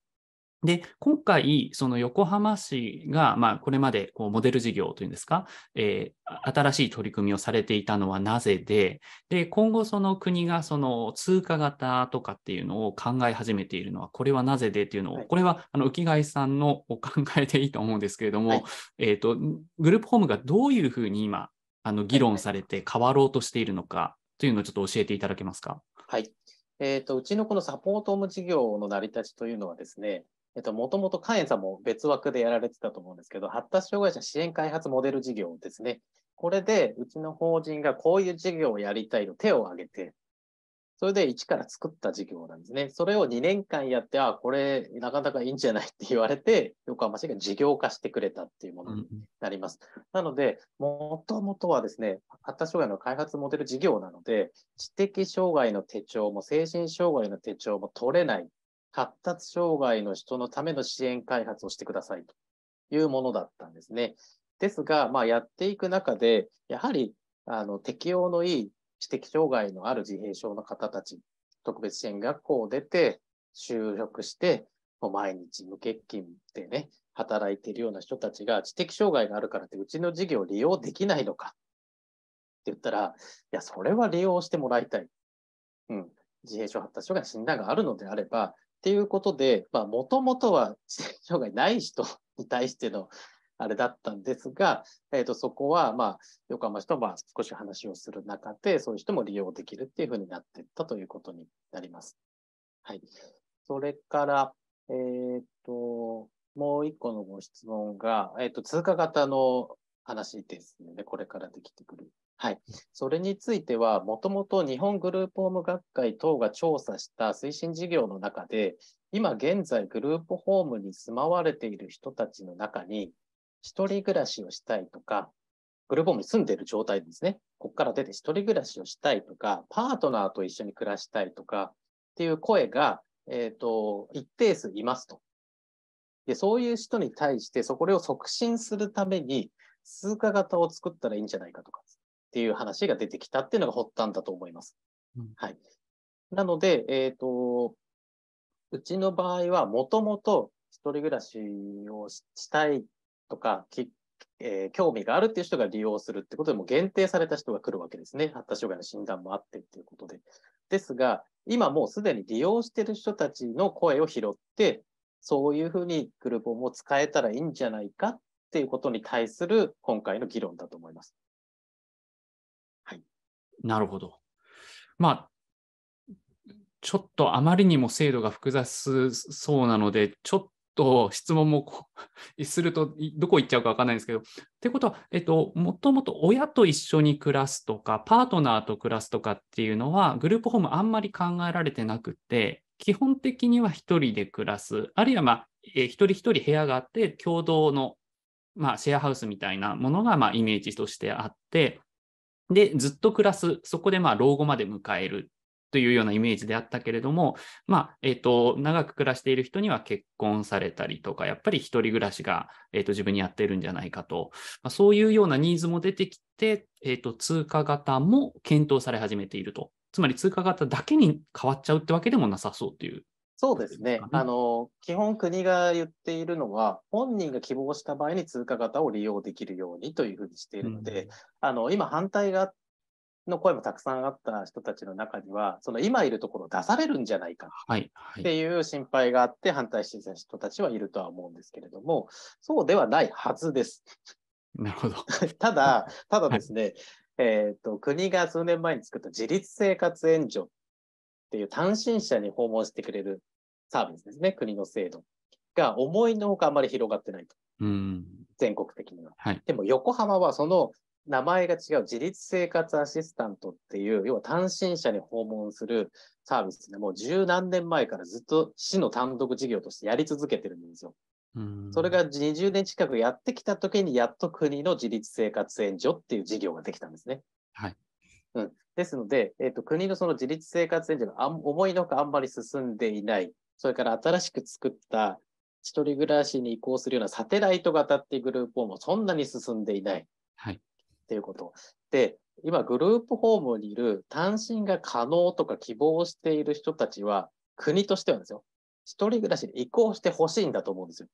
で、今回、その横浜市が、まあ、これまでこうモデル事業というんですか、えー、新しい取り組みをされていたのはなぜで、で、今後その国がその通貨型とかっていうのを考え始めているのは、これはなぜでっていうのを、はい、これは、あの、浮貝さんのお考えでいいと思うんですけれども、はい、えっ、ー、と、グループホームがどういうふうに今、あの、議論されて変わろうとしているのかというのをちょっと教えていただけますか。はい。えーと、うちのこのサポートホーム事業の成り立ちというのはですね、えっと、もともとカエンさんも別枠でやられてたと思うんですけど、発達障害者支援開発モデル事業ですね。これで、うちの法人がこういう事業をやりたいと手を挙げて、それで一から作った事業なんですね。それを2年間やって、あ、これなかなかいいんじゃないって言われて、横浜市が事業化してくれたっていうものになります。うん、なので、もともとはですね、発達障害の開発モデル事業なので、知的障害の手帳も精神障害の手帳も取れない発達障害の人のための支援開発をしてくださいというものだったんですね。ですが、まあ、やっていく中で、やはりあの適用のいい知的障害のある自閉症の方たち、特別支援学校を出て、就職して、もう毎日無欠勤でね、働いているような人たちが知的障害があるからってうちの事業を利用できないのかって言ったら、いや、それは利用してもらいたい。うん。自閉症発達障害の診断があるのであれば、っていうことで、もともとは知的障害ない人に対してのあれだったんですが、えー、とそこは、まあ、横浜市とまあ少し話をする中で、そういう人も利用できるっていうふうになっていったということになります。はい。それから、えっ、ー、と、もう一個のご質問が、えっ、ー、と、通過型の話ですね。これからできてくるはい、それについては、もともと日本グループホーム学会等が調査した推進事業の中で、今現在グループホームに住まわれている人たちの中に、一人暮らしをしたいとか、グループホームに住んでいる状態ですね、ここから出て一人暮らしをしたいとか、パートナーと一緒に暮らしたいとかっていう声が、えっ、ー、と、一定数いますと。でそういう人に対して、そこを促進するために、通貨型を作ったらいいんじゃないかとか、っていう話が出てきたっていうのが発端だと思います。うん、はい。なので、えっ、ー、と、うちの場合はもともと一人暮らしをしたいとか、えー、興味があるっていう人が利用するってことでも限定された人が来るわけですね。発達障害の診断もあってっていうことで。ですが、今もうすでに利用してる人たちの声を拾って、そういうふうにグループをも使えたらいいんじゃないかっていうことに対する今回の議論だと思います。なるほど。まあ、ちょっとあまりにも制度が複雑そうなので、ちょっと質問もすると、どこ行っちゃうか分かんないんですけど。ってことは、えっと、もともと親と一緒に暮らすとか、パートナーと暮らすとかっていうのは、グループホームあんまり考えられてなくて、基本的には1人で暮らす、あるいは、まあ、えー、一人一人部屋があって、共同の、まあ、シェアハウスみたいなものが、まあ、イメージとしてあって、で、ずっと暮らす、そこでまあ老後まで迎えるというようなイメージであったけれども、まあ、えっ、ー、と、長く暮らしている人には結婚されたりとか、やっぱり一人暮らしが、えっ、ー、と、自分に合ってるんじゃないかと、まあ、そういうようなニーズも出てきて、えっ、ー、と、通貨型も検討され始めていると。つまり通貨型だけに変わっちゃうってわけでもなさそうというそうですね。あの、基本国が言っているのは、本人が希望した場合に通貨型を利用できるようにというふうにしているので、うん、あの、今反対が、の声もたくさんあった人たちの中には、その今いるところ出されるんじゃないかっていう心配があって反対していた人たちはいるとは思うんですけれども、そうではないはずです。なるほど。*laughs* ただ、ただですね、はい、えっ、ー、と、国が数年前に作った自立生活援助っていう単身者に訪問してくれるサービスですね、国の制度が思いのほかあまり広がってないと。うん、全国的には、はい、でも横浜はその名前が違う自立生活アシスタントっていう、要は単身者に訪問するサービスでもう十何年前からずっと市の単独事業としてやり続けてるんですよ。それが20年近くやってきた時にやっと国の自立生活援助っていう事業ができたんですね。はい。うん、ですので、えーと、国のその自立生活援助があ思いのほかあんまり進んでいない。それから新しく作った一人暮らしに移行するようなサテライト型っていうグループホームそんなに進んでいない。はい。っていうこと。で、今グループホームにいる単身が可能とか希望している人たちは、国としてはですよ。一人暮らしに移行してほしいんだと思うんですよ。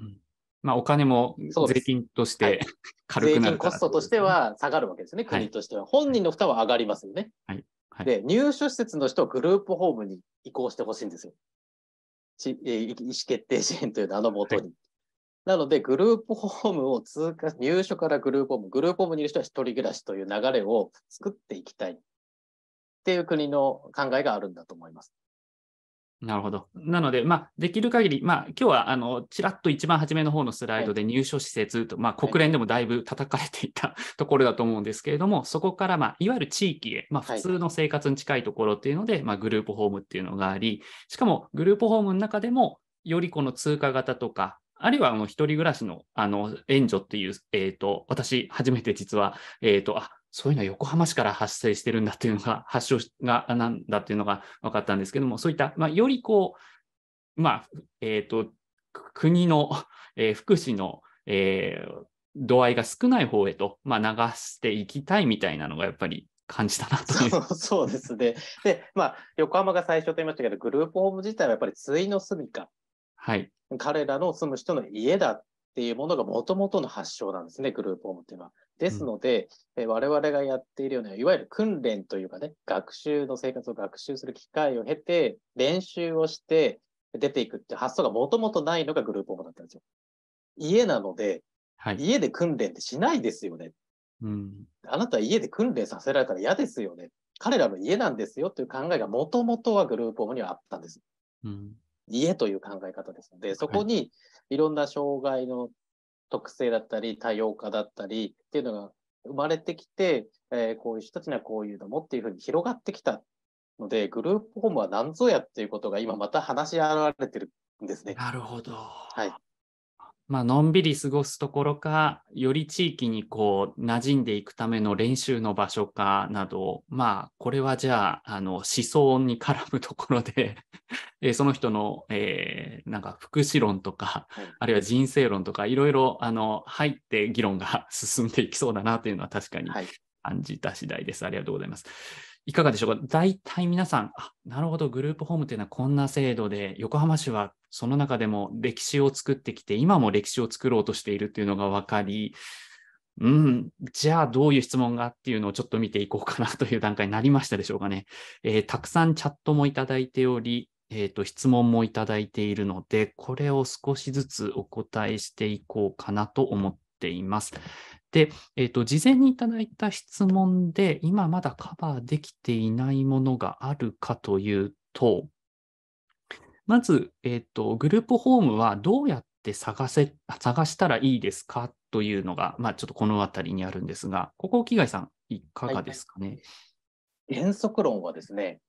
うん、まあ、お金も税金として *laughs* 軽くなる、ねはい、税金コストとしては下がるわけですね、国としては。はい、本人の負担は上がりますよね。はい。はい、で、入所施設の人をグループホームに移行してほしいんですよ。ち意思決定支援という名のもとに。はい、なので、グループホームを通過、入所からグループホーム、グループホームにいる人は一人暮らしという流れを作っていきたいっていう国の考えがあるんだと思います。なるほど。なので、まあ、できる限り、まあ、今日は、あの、ちらっと一番初めの方のスライドで入所施設と、はい、まあ、国連でもだいぶ叩かれていた *laughs* ところだと思うんですけれども、そこから、まあ、いわゆる地域へ、まあ、普通の生活に近いところっていうので、はい、まあ、グループホームっていうのがあり、しかも、グループホームの中でも、よりこの通貨型とか、あるいはあの一人暮らしのあの援助っていう、えーと、私、初めて実は、えーとあそういうのは横浜市から発生してるんだっていうのが、*laughs* 発症がなんだっていうのが分かったんですけども、そういった、まあ、よりこう、まあ、えっ、ー、と、国の、*laughs* えー、福祉の、えー、度合いが少ない方へと、まあ、流していきたいみたいなのがやっぱり感じたなとそうですね。で、まあ、横浜が最初と言いましたけど、グループホーム自体はやっぱりついの住みか。はい。彼らの住む人の家だっていうものがもともとの発祥なんですね、グループホームっていうのは。ですので、うん、我々がやっているような、いわゆる訓練というかね、学習の生活を学習する機会を経て、練習をして出ていくって発想がもともとないのがグループホームだったんですよ。家なので、はい、家で訓練ってしないですよね。うん、あなた家で訓練させられたら嫌ですよね。彼らの家なんですよという考えがもともとはグループホームにはあったんです。うん、家という考え方ですので、そこにいろんな障害の特性だったり多様化だったりっていうのが生まれてきて、えー、こういう人たちにはこういうのもっていうふうに広がってきたのでグループホームは何ぞやっていうことが今また話し合われてるんですね。なるほど。はい、まあのんびり過ごすところか、より地域にこう馴染んでいくための練習の場所かなど、まあ、これはじゃあ、あの思想に絡むところでえその人の、えー、なんか福祉論とか、あるいは人生論とか、いろいろあの入って議論が *laughs* 進んでいきそうだなというのは確かに感じた次第です。ありがとうございます。いかがでしょうか大体皆さん、あ、なるほど、グループホームというのはこんな制度で、横浜市はその中でも歴史を作ってきて、今も歴史を作ろうとしているというのが分かり、うん、じゃあどういう質問がっていうのをちょっと見ていこうかなという段階になりましたでしょうかね。えー、たくさんチャットもいただいており、えーと、質問もいただいているので、これを少しずつお答えしていこうかなと思っています。で、えっ、ー、と、事前にいただいた質問で、今まだカバーできていないものがあるかというと、まず、えっ、ー、と、グループホームはどうやって探せ、探したらいいですかというのが、まあ、ちょっとこの辺りにあるんですが、ここ、木貝さん、いかがですかね。はい、原則論はですね、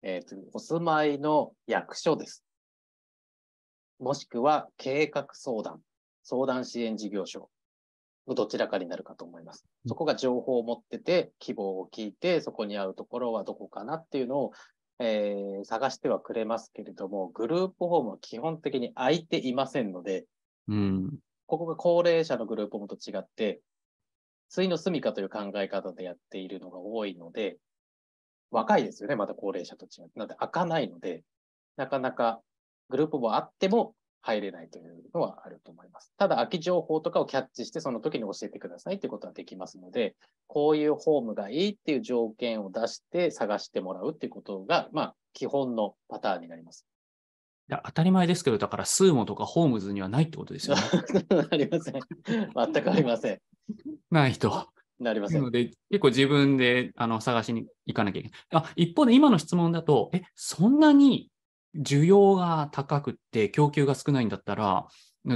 えーと、お住まいの役所です。もしくは計画相談、相談支援事業所、のどちらかになるかと思います。そこが情報を持ってて、希望を聞いて、そこに合うところはどこかなっていうのを、えー、探してはくれますけれども、グループホームは基本的に空いていませんので、うん、ここが高齢者のグループホームと違って、ついの住みかという考え方でやっているのが多いので、若いですよね、また高齢者と違って。なので、開かないので、なかなかグループもあっても入れないというのはあると思います。ただ、空き情報とかをキャッチして、その時に教えてくださいということはできますので、こういうホームがいいっていう条件を出して探してもらうっていうことが、まあ、基本のパターンになります。いや当たり前ですけど、だから、スーモとかホームズにはないってことですよね。あ *laughs* りません。全くありません。ない人。なりません。なので、結構自分であの探しに行かなきゃいけない。あ一方で、今の質問だと、え、そんなに需要が高くて供給が少ないんだったら、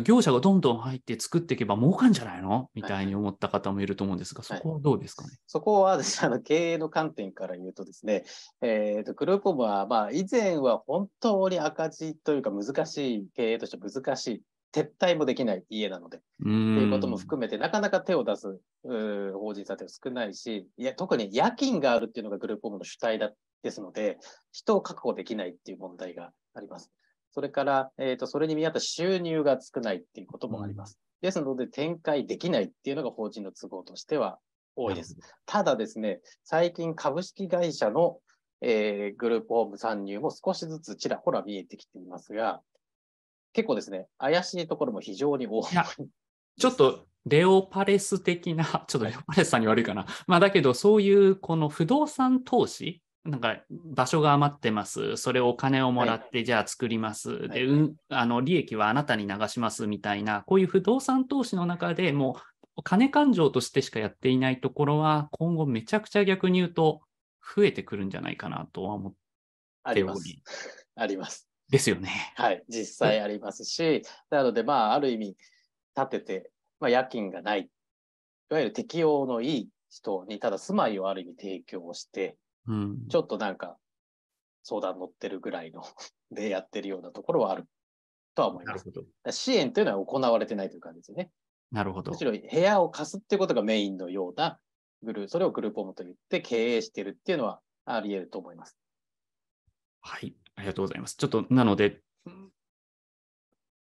業者がどんどん入って作っていけば儲かんじゃないのみたいに思った方もいると思うんですが、はい、そこはどうですかね、そこはですね、あの経営の観点から言うとですね、えーと、グループは、まあ、以前は本当に赤字というか難しい、経営として難しい、撤退もできない家なので、ということも含めて、なかなか手を出す法人さんって少ないし、いや特に夜勤があるっていうのがグループホームの主体だった。ですので、人を確保できないっていう問題があります。それから、えーと、それに見合った収入が少ないっていうこともあります。ですので、展開できないっていうのが法人の都合としては多いです。ただですね、最近株式会社の、えー、グループホーム参入も少しずつちらほら見えてきていますが、結構ですね、怪しいところも非常に多い。ちょっとレオパレス的な、ちょっとレオパレスさんに悪いかな。まあだけど、そういうこの不動産投資なんか場所が余ってます、それをお金をもらって、じゃあ作ります、で、うん、あの利益はあなたに流しますみたいな、こういう不動産投資の中でもう、金勘定としてしかやっていないところは、今後めちゃくちゃ逆に言うと、増えてくるんじゃないかなとは思っており。あります。ですよね。はい、実際ありますし、なので、まあ、ある意味、立てて、まあ、夜勤がない、いわゆる適用のいい人に、ただ住まいをある意味提供して、うん、ちょっとなんか相談乗ってるぐらいの *laughs* でやってるようなところはあるとは思います。支援というのは行われてないという感じですね。なるほど。むしろ部屋を貸すってことがメインのようなグループ、それをグループホームと言って経営してるっていうのはあり得ると思います。はい、ありがとうございます。ちょっとなので、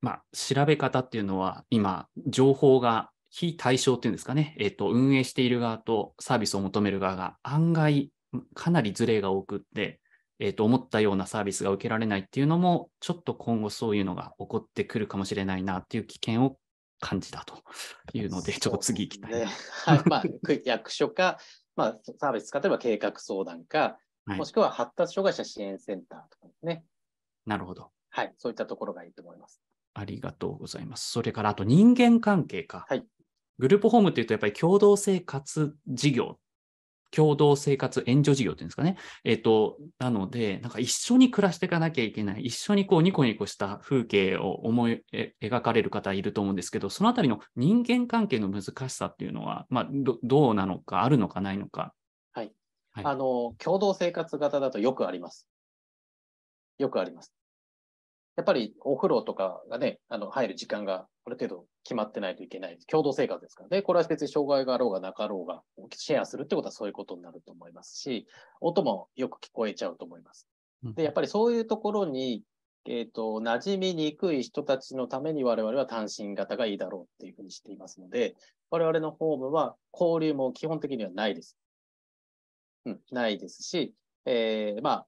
まあ、調べ方っていうのは今、情報が非対称っていうんですかね、えっ、ー、と、運営している側とサービスを求める側が案外かなりズレが多くって、えー、と思ったようなサービスが受けられないっていうのも、ちょっと今後そういうのが起こってくるかもしれないなっていう危険を感じたというので、*laughs* ちょっと次行きたい。ね、はいまあ、役所か、まあ、サービス使ってば計画相談か、もしくは発達障害者支援センターとかですね、なるほど。はい、そういったところがいいと思います。ありがとうございます。それから、あと人間関係か。はい。グループホームっていうと、やっぱり共同生活事業共同生活援助事業っていうんですかね。えっ、ー、と、なので、なんか一緒に暮らしていかなきゃいけない、一緒にこうニコニコした風景を思い描かれる方いると思うんですけど、そのあたりの人間関係の難しさっていうのは、まあ、どうなのか、あるのかないのか。はい。はい、あの、共同生活型だとよくあります。よくあります。やっぱりお風呂とかがね、あの入る時間がある程度決まってないといけない、共同生活ですからね、これは別に障害があろうがなかろうが、シェアするってことはそういうことになると思いますし、音もよく聞こえちゃうと思います。で、やっぱりそういうところに、えっ、ー、と、馴染みにくい人たちのために我々は単身型がいいだろうっていうふうにしていますので、我々のホームは交流も基本的にはないです。うん、ないですし、えー、まあ、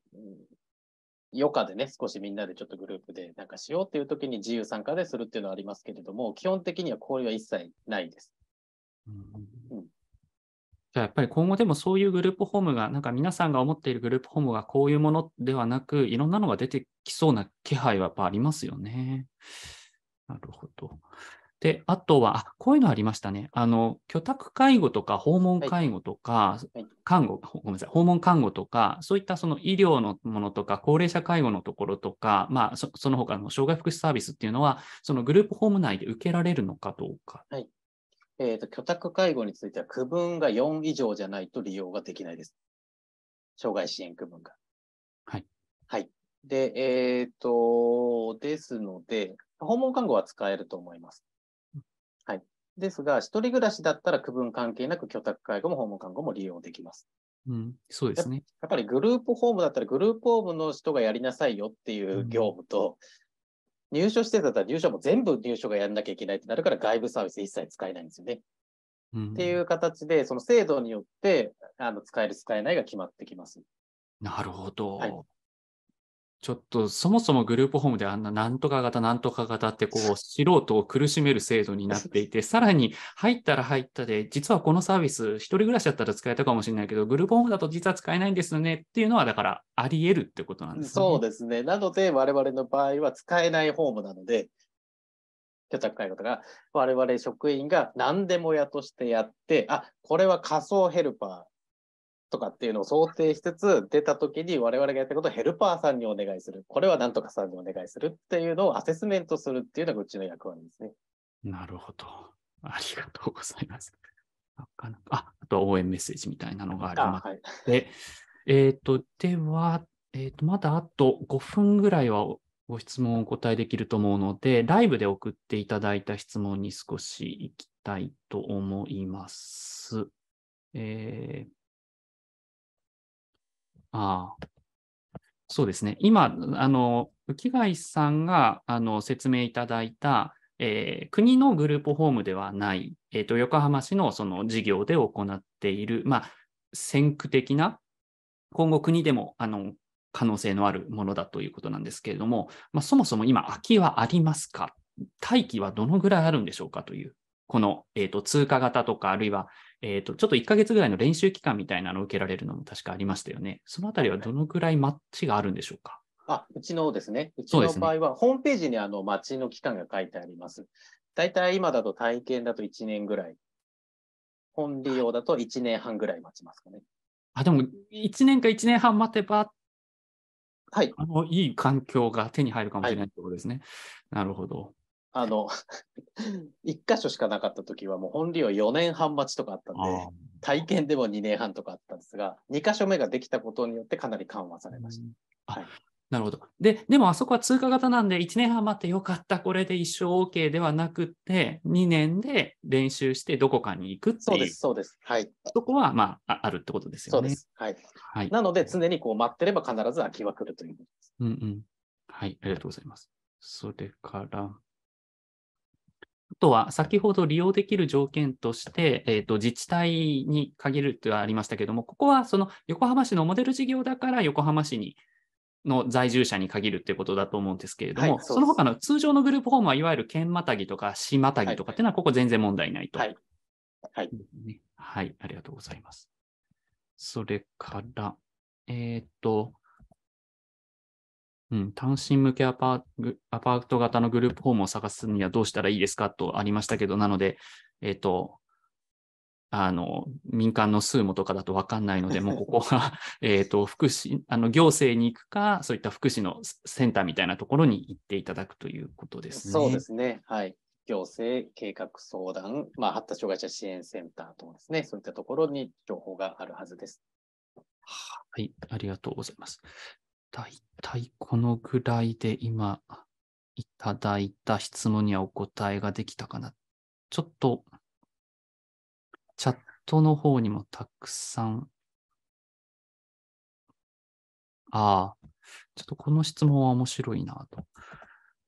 余暇でね、少しみんなでちょっとグループでなんかしようっていう時に自由参加でするっていうのはありますけれども、基本的には交流は一切ないです。うん、うん、じゃあやっぱり今後でもそういうグループホームが、なんか皆さんが思っているグループホームがこういうものではなく、いろんなのが出てきそうな気配はやっぱありますよね。なるほど。で、あとは、あこういうのありましたね。あの、居宅介護とか訪問介護とか、看護、ごめんなさい、訪問看護とか、そういったその医療のものとか、高齢者介護のところとか、まあ、その他の障害福祉サービスっていうのは、そのグループホーム内で受けられるのかどうか。はい。えっ、と、居宅介護については、区分が4以上じゃないと利用ができないです。障害支援区分が。はい。はい。で、えっ、と、ですので、訪問看護は使えると思います。はい。ですが、一人暮らしだったら区分関係なく居宅介護も訪問看護も利用できます。うん、そうですね。やっぱりグループホームだったらグループホームの人がやりなさいよっていう業務と、うん、入所してたら入所も全部入所がやんなきゃいけないってなるから外部サービス一切使えないんですよね。うん、っていう形で、その制度によってあの使える、使えないが決まってきます。なるほど。はいちょっとそもそもグループホームであんななんとか型なんとか型ってこう *laughs* 素人を苦しめる制度になっていて、さらに入ったら入ったで、実はこのサービス、一人暮らしだったら使えたかもしれないけど、グループホームだと実は使えないんですよねっていうのは、だからあり得るってことなんですね。そうですね。なので、我々の場合は使えないホームなので、居宅介護とか、我々職員が何でも屋としてやって、あ、これは仮想ヘルパー。とかっていうのを想定しつつ、出た時に我々がやったことをヘルパーさんにお願いする。これはなんとかさんにお願いするっていうのをアセスメントするっていうのがうちの役割ですね。なるほど。ありがとうございます。なかなかああと応援メッセージみたいなのがありまはい、で、えっ、と、では、えっ、ー、と、まだあと5分ぐらいはご質問をお答えできると思うので、ライブで送っていただいた質問に少し行きたいと思います。えーああそうですね。今、あの浮貝さんがあの説明いただいた、えー、国のグループホームではない、えーと、横浜市のその事業で行っている、まあ、先駆的な、今後国でもあの可能性のあるものだということなんですけれども、まあ、そもそも今、空きはありますか待機はどのぐらいあるんでしょうかという、この、えーと、と通貨型とか、あるいは、えっ、ー、と、ちょっと1ヶ月ぐらいの練習期間みたいなのを受けられるのも確かありましたよね。そのあたりはどのぐらいマッチがあるんでしょうか。あうちのですね、うちの場合は、ホームページにあのマッチの期間が書いてあります。大体今だと体験だと1年ぐらい。本利用だと1年半ぐらい待ちますかね。あ、でも1年か1年半待てば、はい。あの、いい環境が手に入るかもしれないということですね。はい、なるほど。あの、*laughs* 一箇所しかなかった時はもう本利用4年半待ちとかあったんで、体験でも2年半とかあったんですが、2箇所目ができたことによってかなり緩和されました。はい。なるほど。で、でもあそこは通過型なんで、1年半待ってよかった、これで一生 OK ではなくて、2年で練習してどこかに行くっていう。そうです、そうです。はい。そこは、まあ、あるってことですよね。そうです。はい。はい、なので、常にこう待ってれば必ず空きは来るということです。うんうん。はい、ありがとうございます。それから、あとは、先ほど利用できる条件として、えーと、自治体に限るとありましたけれども、ここはその横浜市のモデル事業だから横浜市にの在住者に限るということだと思うんですけれども、はい、そその他の通常のグループホームはいわゆる県またぎとか市またぎとかっていうのは、ここ全然問題ないと。はい、はい、はい、ありがとうございます。それから、えっ、ー、と、うん、単身向けアパート型のグループホームを探すにはどうしたらいいですかとありましたけど、なので、えっ、ー、と、あの、民間の数もとかだとわかんないので、もうここは、*laughs* えっと、福祉、あの、行政に行くか、そういった福祉のセンターみたいなところに行っていただくということですね。そうですね。はい。行政、計画相談、まあ、発達障害者支援センター等ですね。そういったところに情報があるはずです。はい。ありがとうございます。大いこのぐらいで今いただいた質問にはお答えができたかな。ちょっと、チャットの方にもたくさん。ああ、ちょっとこの質問は面白いなと。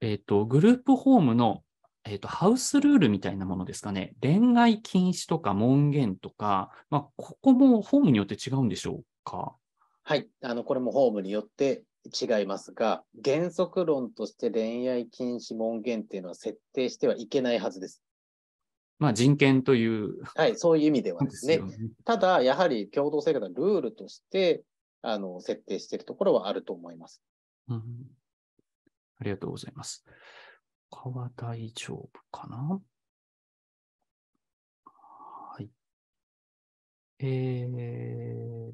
えっ、ー、と、グループホームの、えーと、とハウスルールみたいなものですかね。恋愛禁止とか門限とか、まあ、ここもホームによって違うんでしょうか。はい、あのこれもホームによって違いますが、原則論として恋愛禁止門限っていうのは設定してはいけないはずです。まあ、人権という。はい、そういう意味ではですね。すねただ、やはり共同生活のルールとしてあの設定しているところはあると思います、うん。ありがとうございます。他は大丈夫かなはい。えー、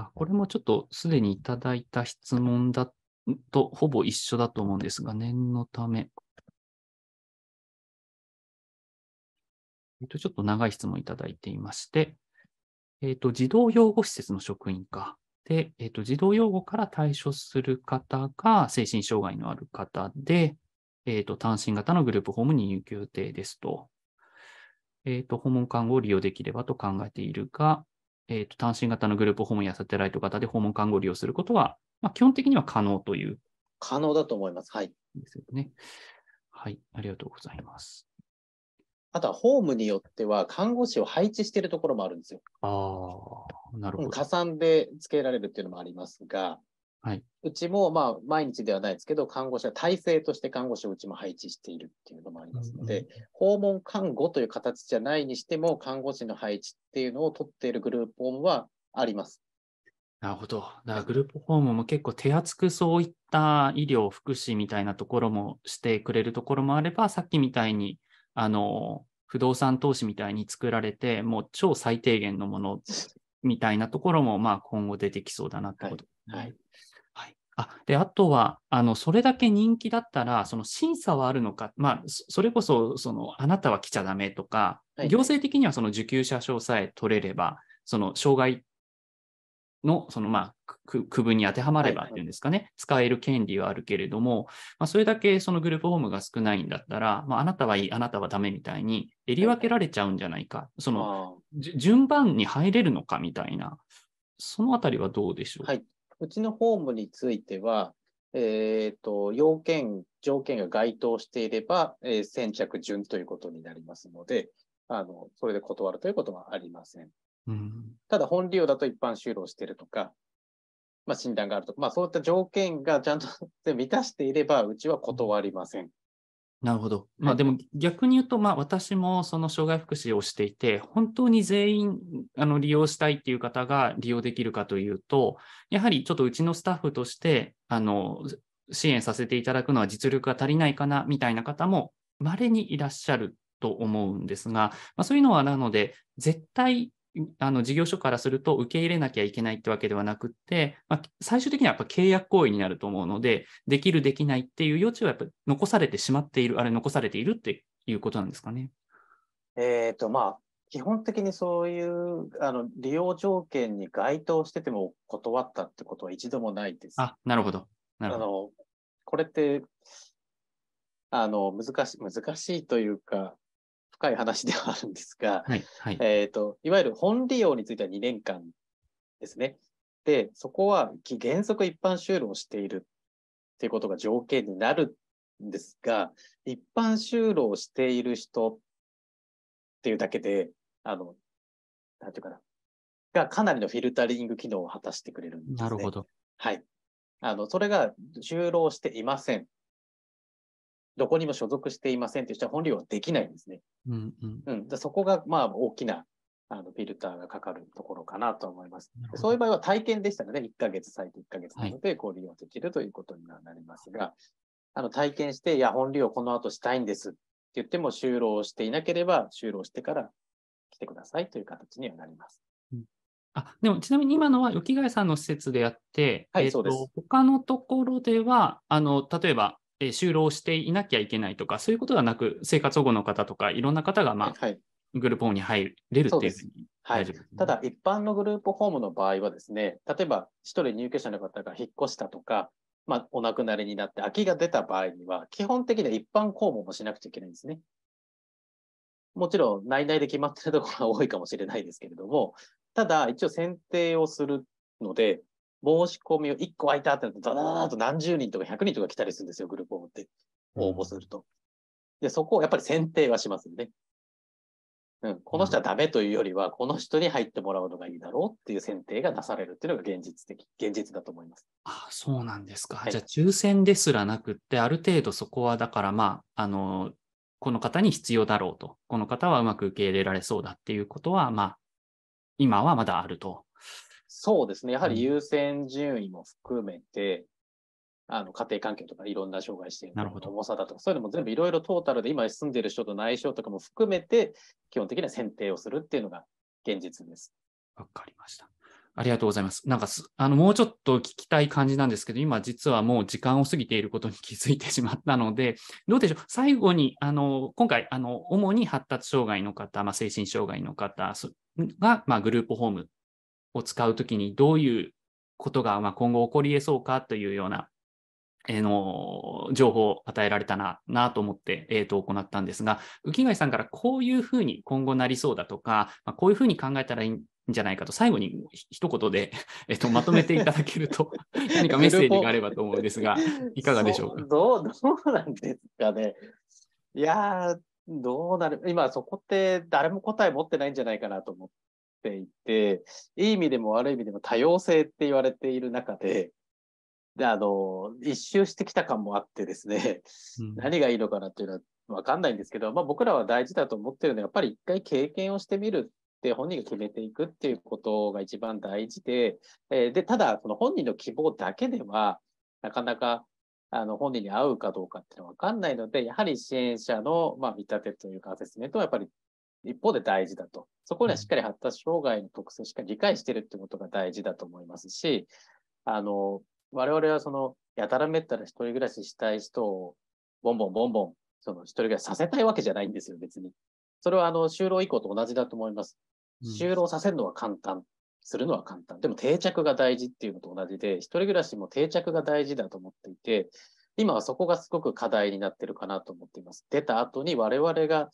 あこれもちょっとすでにいただいた質問だとほぼ一緒だと思うんですが、念のため。えっと、ちょっと長い質問いただいていまして、えっと、児童養護施設の職員か。で、えっと、児童養護から対処する方が精神障害のある方で、えっと、単身型のグループホームに入居予定ですと。えっと、訪問看護を利用できればと考えているが、えーと、単身型のグループ訪問やサテライト型で訪問看護を利用することは、まあ、基本的には可能という。可能だと思います。はい。ですよね。はい、ありがとうございます。あとは、ホームによっては、看護師を配置しているところもあるんですよ。ああ、なるほど。加算でつけられるっていうのもありますが、はい、うちも、まあ、毎日ではないですけど、看護師は体制として看護師をうちも配置しているっていうのもありますので、うんうん、訪問看護という形じゃないにしても、看護師の配置っていうのを取っているグループホームはあります。なるほど。だからグループホームも結構手厚くそういった医療、福祉みたいなところもしてくれるところもあれば、さっきみたいに、あの、不動産投資みたいに作られて、もう超最低限のものみたいなところも、まあ今後出てきそうだなってこと、はい、はいで、あとは、あの、それだけ人気だったら、その審査はあるのか、まあ、それこそ、その、あなたは来ちゃだめとか、行政的にはその受給者証さえ取れれば、その、障害の、その、まあ、区分に当てはまればっていうんですかね、はいはい、使える権利はあるけれども、まあ、それだけそのグループホームが少ないんだったら、まあ、あなたはいい、あなたはダメみたいに、えり分けられちゃうんじゃないか、その、順番に入れるのかみたいな、そのあたりはどうでしょう、はいうちのホームについては、えっ、ー、と、要件、条件が該当していれば、えー、先着順ということになりますので、あの、それで断るということはありません。うん、ただ、本利用だと一般就労しているとか、まあ、診断があるとか、まあ、そういった条件がちゃんと *laughs* 満たしていれば、うちは断りません。なるほど。まあでも逆に言うと、まあ私もその障害福祉をしていて、本当に全員あの利用したいっていう方が利用できるかというと、やはりちょっとうちのスタッフとして、あの、支援させていただくのは実力が足りないかなみたいな方も稀にいらっしゃると思うんですが、まあ、そういうのはなので、絶対あの事業所からすると受け入れなきゃいけないってわけではなくって、まあ、最終的にはやっぱ契約行為になると思うので、できる、できないっていう余地はやっぱ残されてしまっている、あれ残されているっていうことなんですかね。えーとまあ、基本的にそういうあの利用条件に該当してても断ったってことは一度もないです。あなるほど。なるほどあのこれってあの難し難しいというか、深い話ではあるんですが、はいはいえーと、いわゆる本利用については2年間ですね。で、そこは原則一般就労しているっていうことが条件になるんですが、一般就労している人っていうだけで、あの、なんていうかな、がかなりのフィルタリング機能を果たしてくれるんです、ね。なるほど。はい。あの、それが就労していませんどこにも所属していませんという人は本流はできないんですね。うんそこがまあ大きなあのフィルターがかかるところかなと思います。そういう場合は体験でしたので、1ヶ月最低1ヶ月なので、こう利用できるということにはなりますが、はい、あの体験して、いや、本流をこの後したいんですって言っても、就労していなければ、就労してから来てくださいという形にはなります。うん、あでもちなみに今のは浮貝さんの施設であって、他のところではあの、例えば就労していなきゃいけないとか、そういうことではなく、生活保護の方とか、いろんな方が、まあ、はい、グループホームに入れるっていうふうにはい、ただ、一般のグループホームの場合はですね、例えば1人入居者の方が引っ越したとか、まあ、お亡くなりになって空きが出た場合には、基本的には一般公務もしなくちゃいけないんですね。もちろん、内々で決まってるところが多いかもしれないですけれども、ただ、一応選定をするので、申し込みを1個空いたってなだだだと何十人とか100人とか来たりするんですよ、グループを持って。応募すると。で、そこをやっぱり選定はしますよね。うん、この人はダメというよりは、この人に入ってもらうのがいいだろうっていう選定がなされるっていうのが現実的、現実だと思います。あそうなんですか。はい、じゃあ、抽選ですらなくって、ある程度そこはだから、まあ、あの、この方に必要だろうと、この方はうまく受け入れられそうだっていうことは、まあ、今はまだあるとそうですね。やはり優先順位も含めて、うん、あの、家庭環境とかいろんな障害視点の重さだとか、そういうのも全部いろいろトータルで今住んでる人と内緒とかも含めて、基本的には選定をするっていうのが現実です。わかりました。ありがとうございます。なんかすあの、もうちょっと聞きたい感じなんですけど、今実はもう時間を過ぎていることに気づいてしまったので、どうでしょう最後に、あの、今回、あの、主に発達障害の方、まあ、精神障害の方が、まあ、グループホームを使うときにどういうことがまあ今後起こり得そうかというような、えの情報を与えられたななと思って、えー、と行ったんですが、浮貝さんからこういうふうに今後なりそうだとか、まあ、こういうふうに考えたらいいんじゃないかと、最後に一言で、*laughs* えー、とまとめていただけると、*laughs* 何かメッセージがあればと思うんですが、いかがでしょうか。どうどうなんですかね。いやどうなる今そこって誰も答え持ってないんじゃないかなと思っていて、いい意味でも悪い意味でも多様性って言われている中で、で、あの、一周してきた感もあってですね、うん、何がいいのかなっていうのはわかんないんですけど、まあ僕らは大事だと思ってるので、やっぱり一回経験をしてみるって本人が決めていくっていうことが一番大事で、えー、で、ただ、その本人の希望だけでは、なかなかあの、本人に合うかどうかっていうのはわかんないので、やはり支援者の、まあ、見立てというか、アセスメントはやっぱり一方で大事だと。そこにはしっかり発達障害の特性をしっかり理解してるってことが大事だと思いますし、あの、我々はその、やたらめったら一人暮らししたい人を、ボンボンボンボン、その一人暮らしさせたいわけじゃないんですよ、別に。それはあの、就労以降と同じだと思います。就労させるのは簡単。するのは簡単。でも定着が大事っていうのと同じで、一人暮らしも定着が大事だと思っていて、今はそこがすごく課題になってるかなと思っています。出た後に我々が、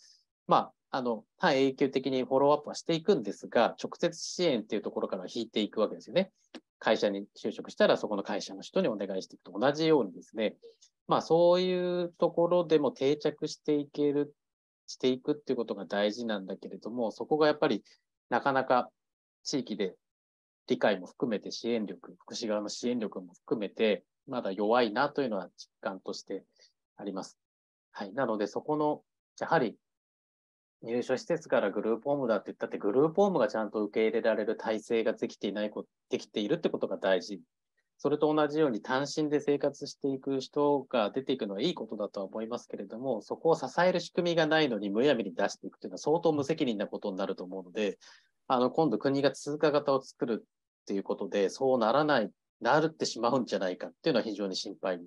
まあ、あの、半永久的にフォローアップはしていくんですが、直接支援っていうところから引いていくわけですよね。会社に就職したら、そこの会社の人にお願いしていくと同じようにですね、まあそういうところでも定着していける、していくっていうことが大事なんだけれども、そこがやっぱりなかなか地域で理解も含めて支援力、福祉側の支援力も含めて、まだ弱いなというのは実感としてあります。はい。なので、そこの、やはり入所施設からグループホームだって言ったって、グループホームがちゃんと受け入れられる体制ができていないこできているってことが大事。それと同じように単身で生活していく人が出ていくのはいいことだとは思いますけれども、そこを支える仕組みがないのにむやみに出していくというのは相当無責任なことになると思うので、あの、今度国が通貨型を作るっていうことで、そうならない、なるってしまうんじゃないかっていうのは非常に心配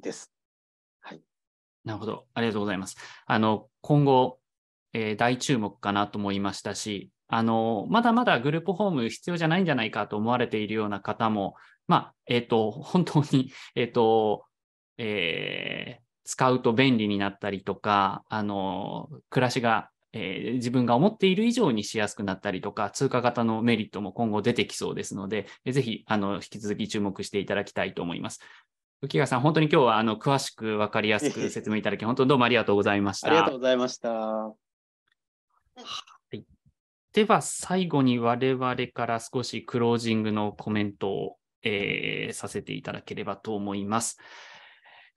です。はい。なるほど。ありがとうございます。あの、今後、えー、大注目かなと思いましたし、あの、まだまだグループホーム必要じゃないんじゃないかと思われているような方も、まあ、えっ、ー、と、本当に、えっ、ー、と、えー、使うと便利になったりとか、あの、暮らしが、え自分が思っている以上にしやすくなったりとか、通貨型のメリットも今後出てきそうですので、えー、ぜひ、あの、引き続き注目していただきたいと思います。浮川さん、本当に今日はあの詳しく分かりやすく説明いただき、本当にどうもありがとうございました。ありがとうございました。はい、では最後に我々から少しクロージングのコメントを、えー、させていただければと思います。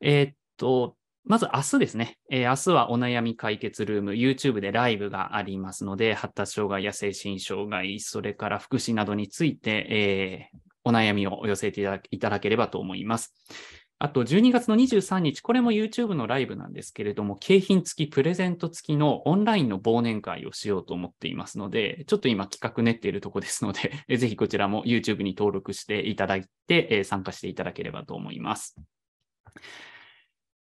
えー、っと、まず明日ですね、えー、明日はお悩み解決ルーム、YouTube でライブがありますので、発達障害や精神障害、それから福祉などについて、えー、お悩みを寄せていただければと思います。あと12月の23日、これも YouTube のライブなんですけれども、景品付き、プレゼント付きのオンラインの忘年会をしようと思っていますので、ちょっと今企画練っているところですので、*laughs* ぜひこちらも YouTube に登録していただいて、参加していただければと思います。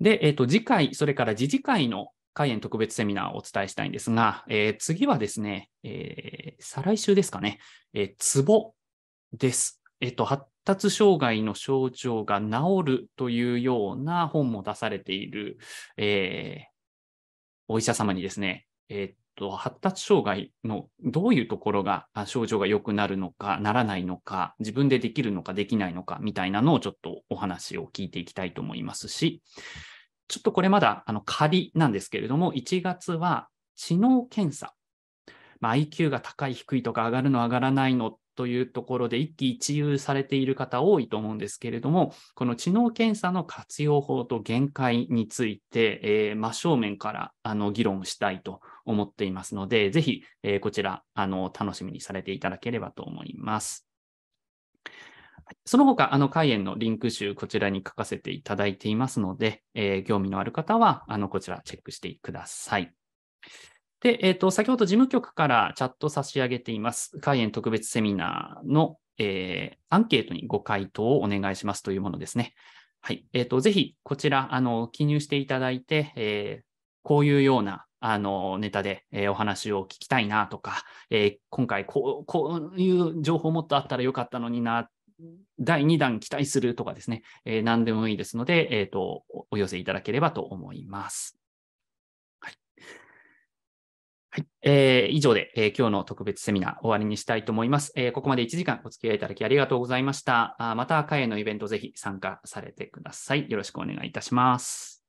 で、えっ、ー、と、次回、それから次次回の開園特別セミナーをお伝えしたいんですが、えー、次はですね、えー、再来週ですかね、えー、壺です。えっ、と、達障害の症状が治るというような本も出されている、えー、お医者様にですね、えー、っと、発達障害のどういうところが症状が良くなるのか、ならないのか、自分でできるのか、できないのか、みたいなのをちょっとお話を聞いていきたいと思いますし、ちょっとこれまだあの仮なんですけれども、1月は知能検査まあ、IQ が高い、低いとか上がるの、上がらないのっというところで一喜一憂されている方多いと思うんですけれども、この知能検査の活用法と限界について、えー、真正面からあの議論したいと思っていますので、ぜひ、えー、こちらあの楽しみにされていただければと思います。その他、あの、開演のリンク集、こちらに書かせていただいていますので、えー、興味のある方は、あの、こちらチェックしてください。で、えっ、ー、と、先ほど事務局からチャット差し上げています、開園特別セミナーの、えー、アンケートにご回答をお願いしますというものですね。はい。えっ、ー、と、ぜひ、こちら、あの、記入していただいて、えー、こういうような、あの、ネタで、えー、お話を聞きたいなとか、えー、今回こう、こういう情報もっとあったらよかったのにな、第2弾期待するとかですね、えー、何でもいいですので、えっ、ー、と、お寄せいただければと思います。はい、えー、以上で、えー、今日の特別セミナー終わりにしたいと思います、えー、ここまで1時間お付き合いいただきありがとうございました。あまた、会へのイベントぜひ参加されてください。よろしくお願いいたします。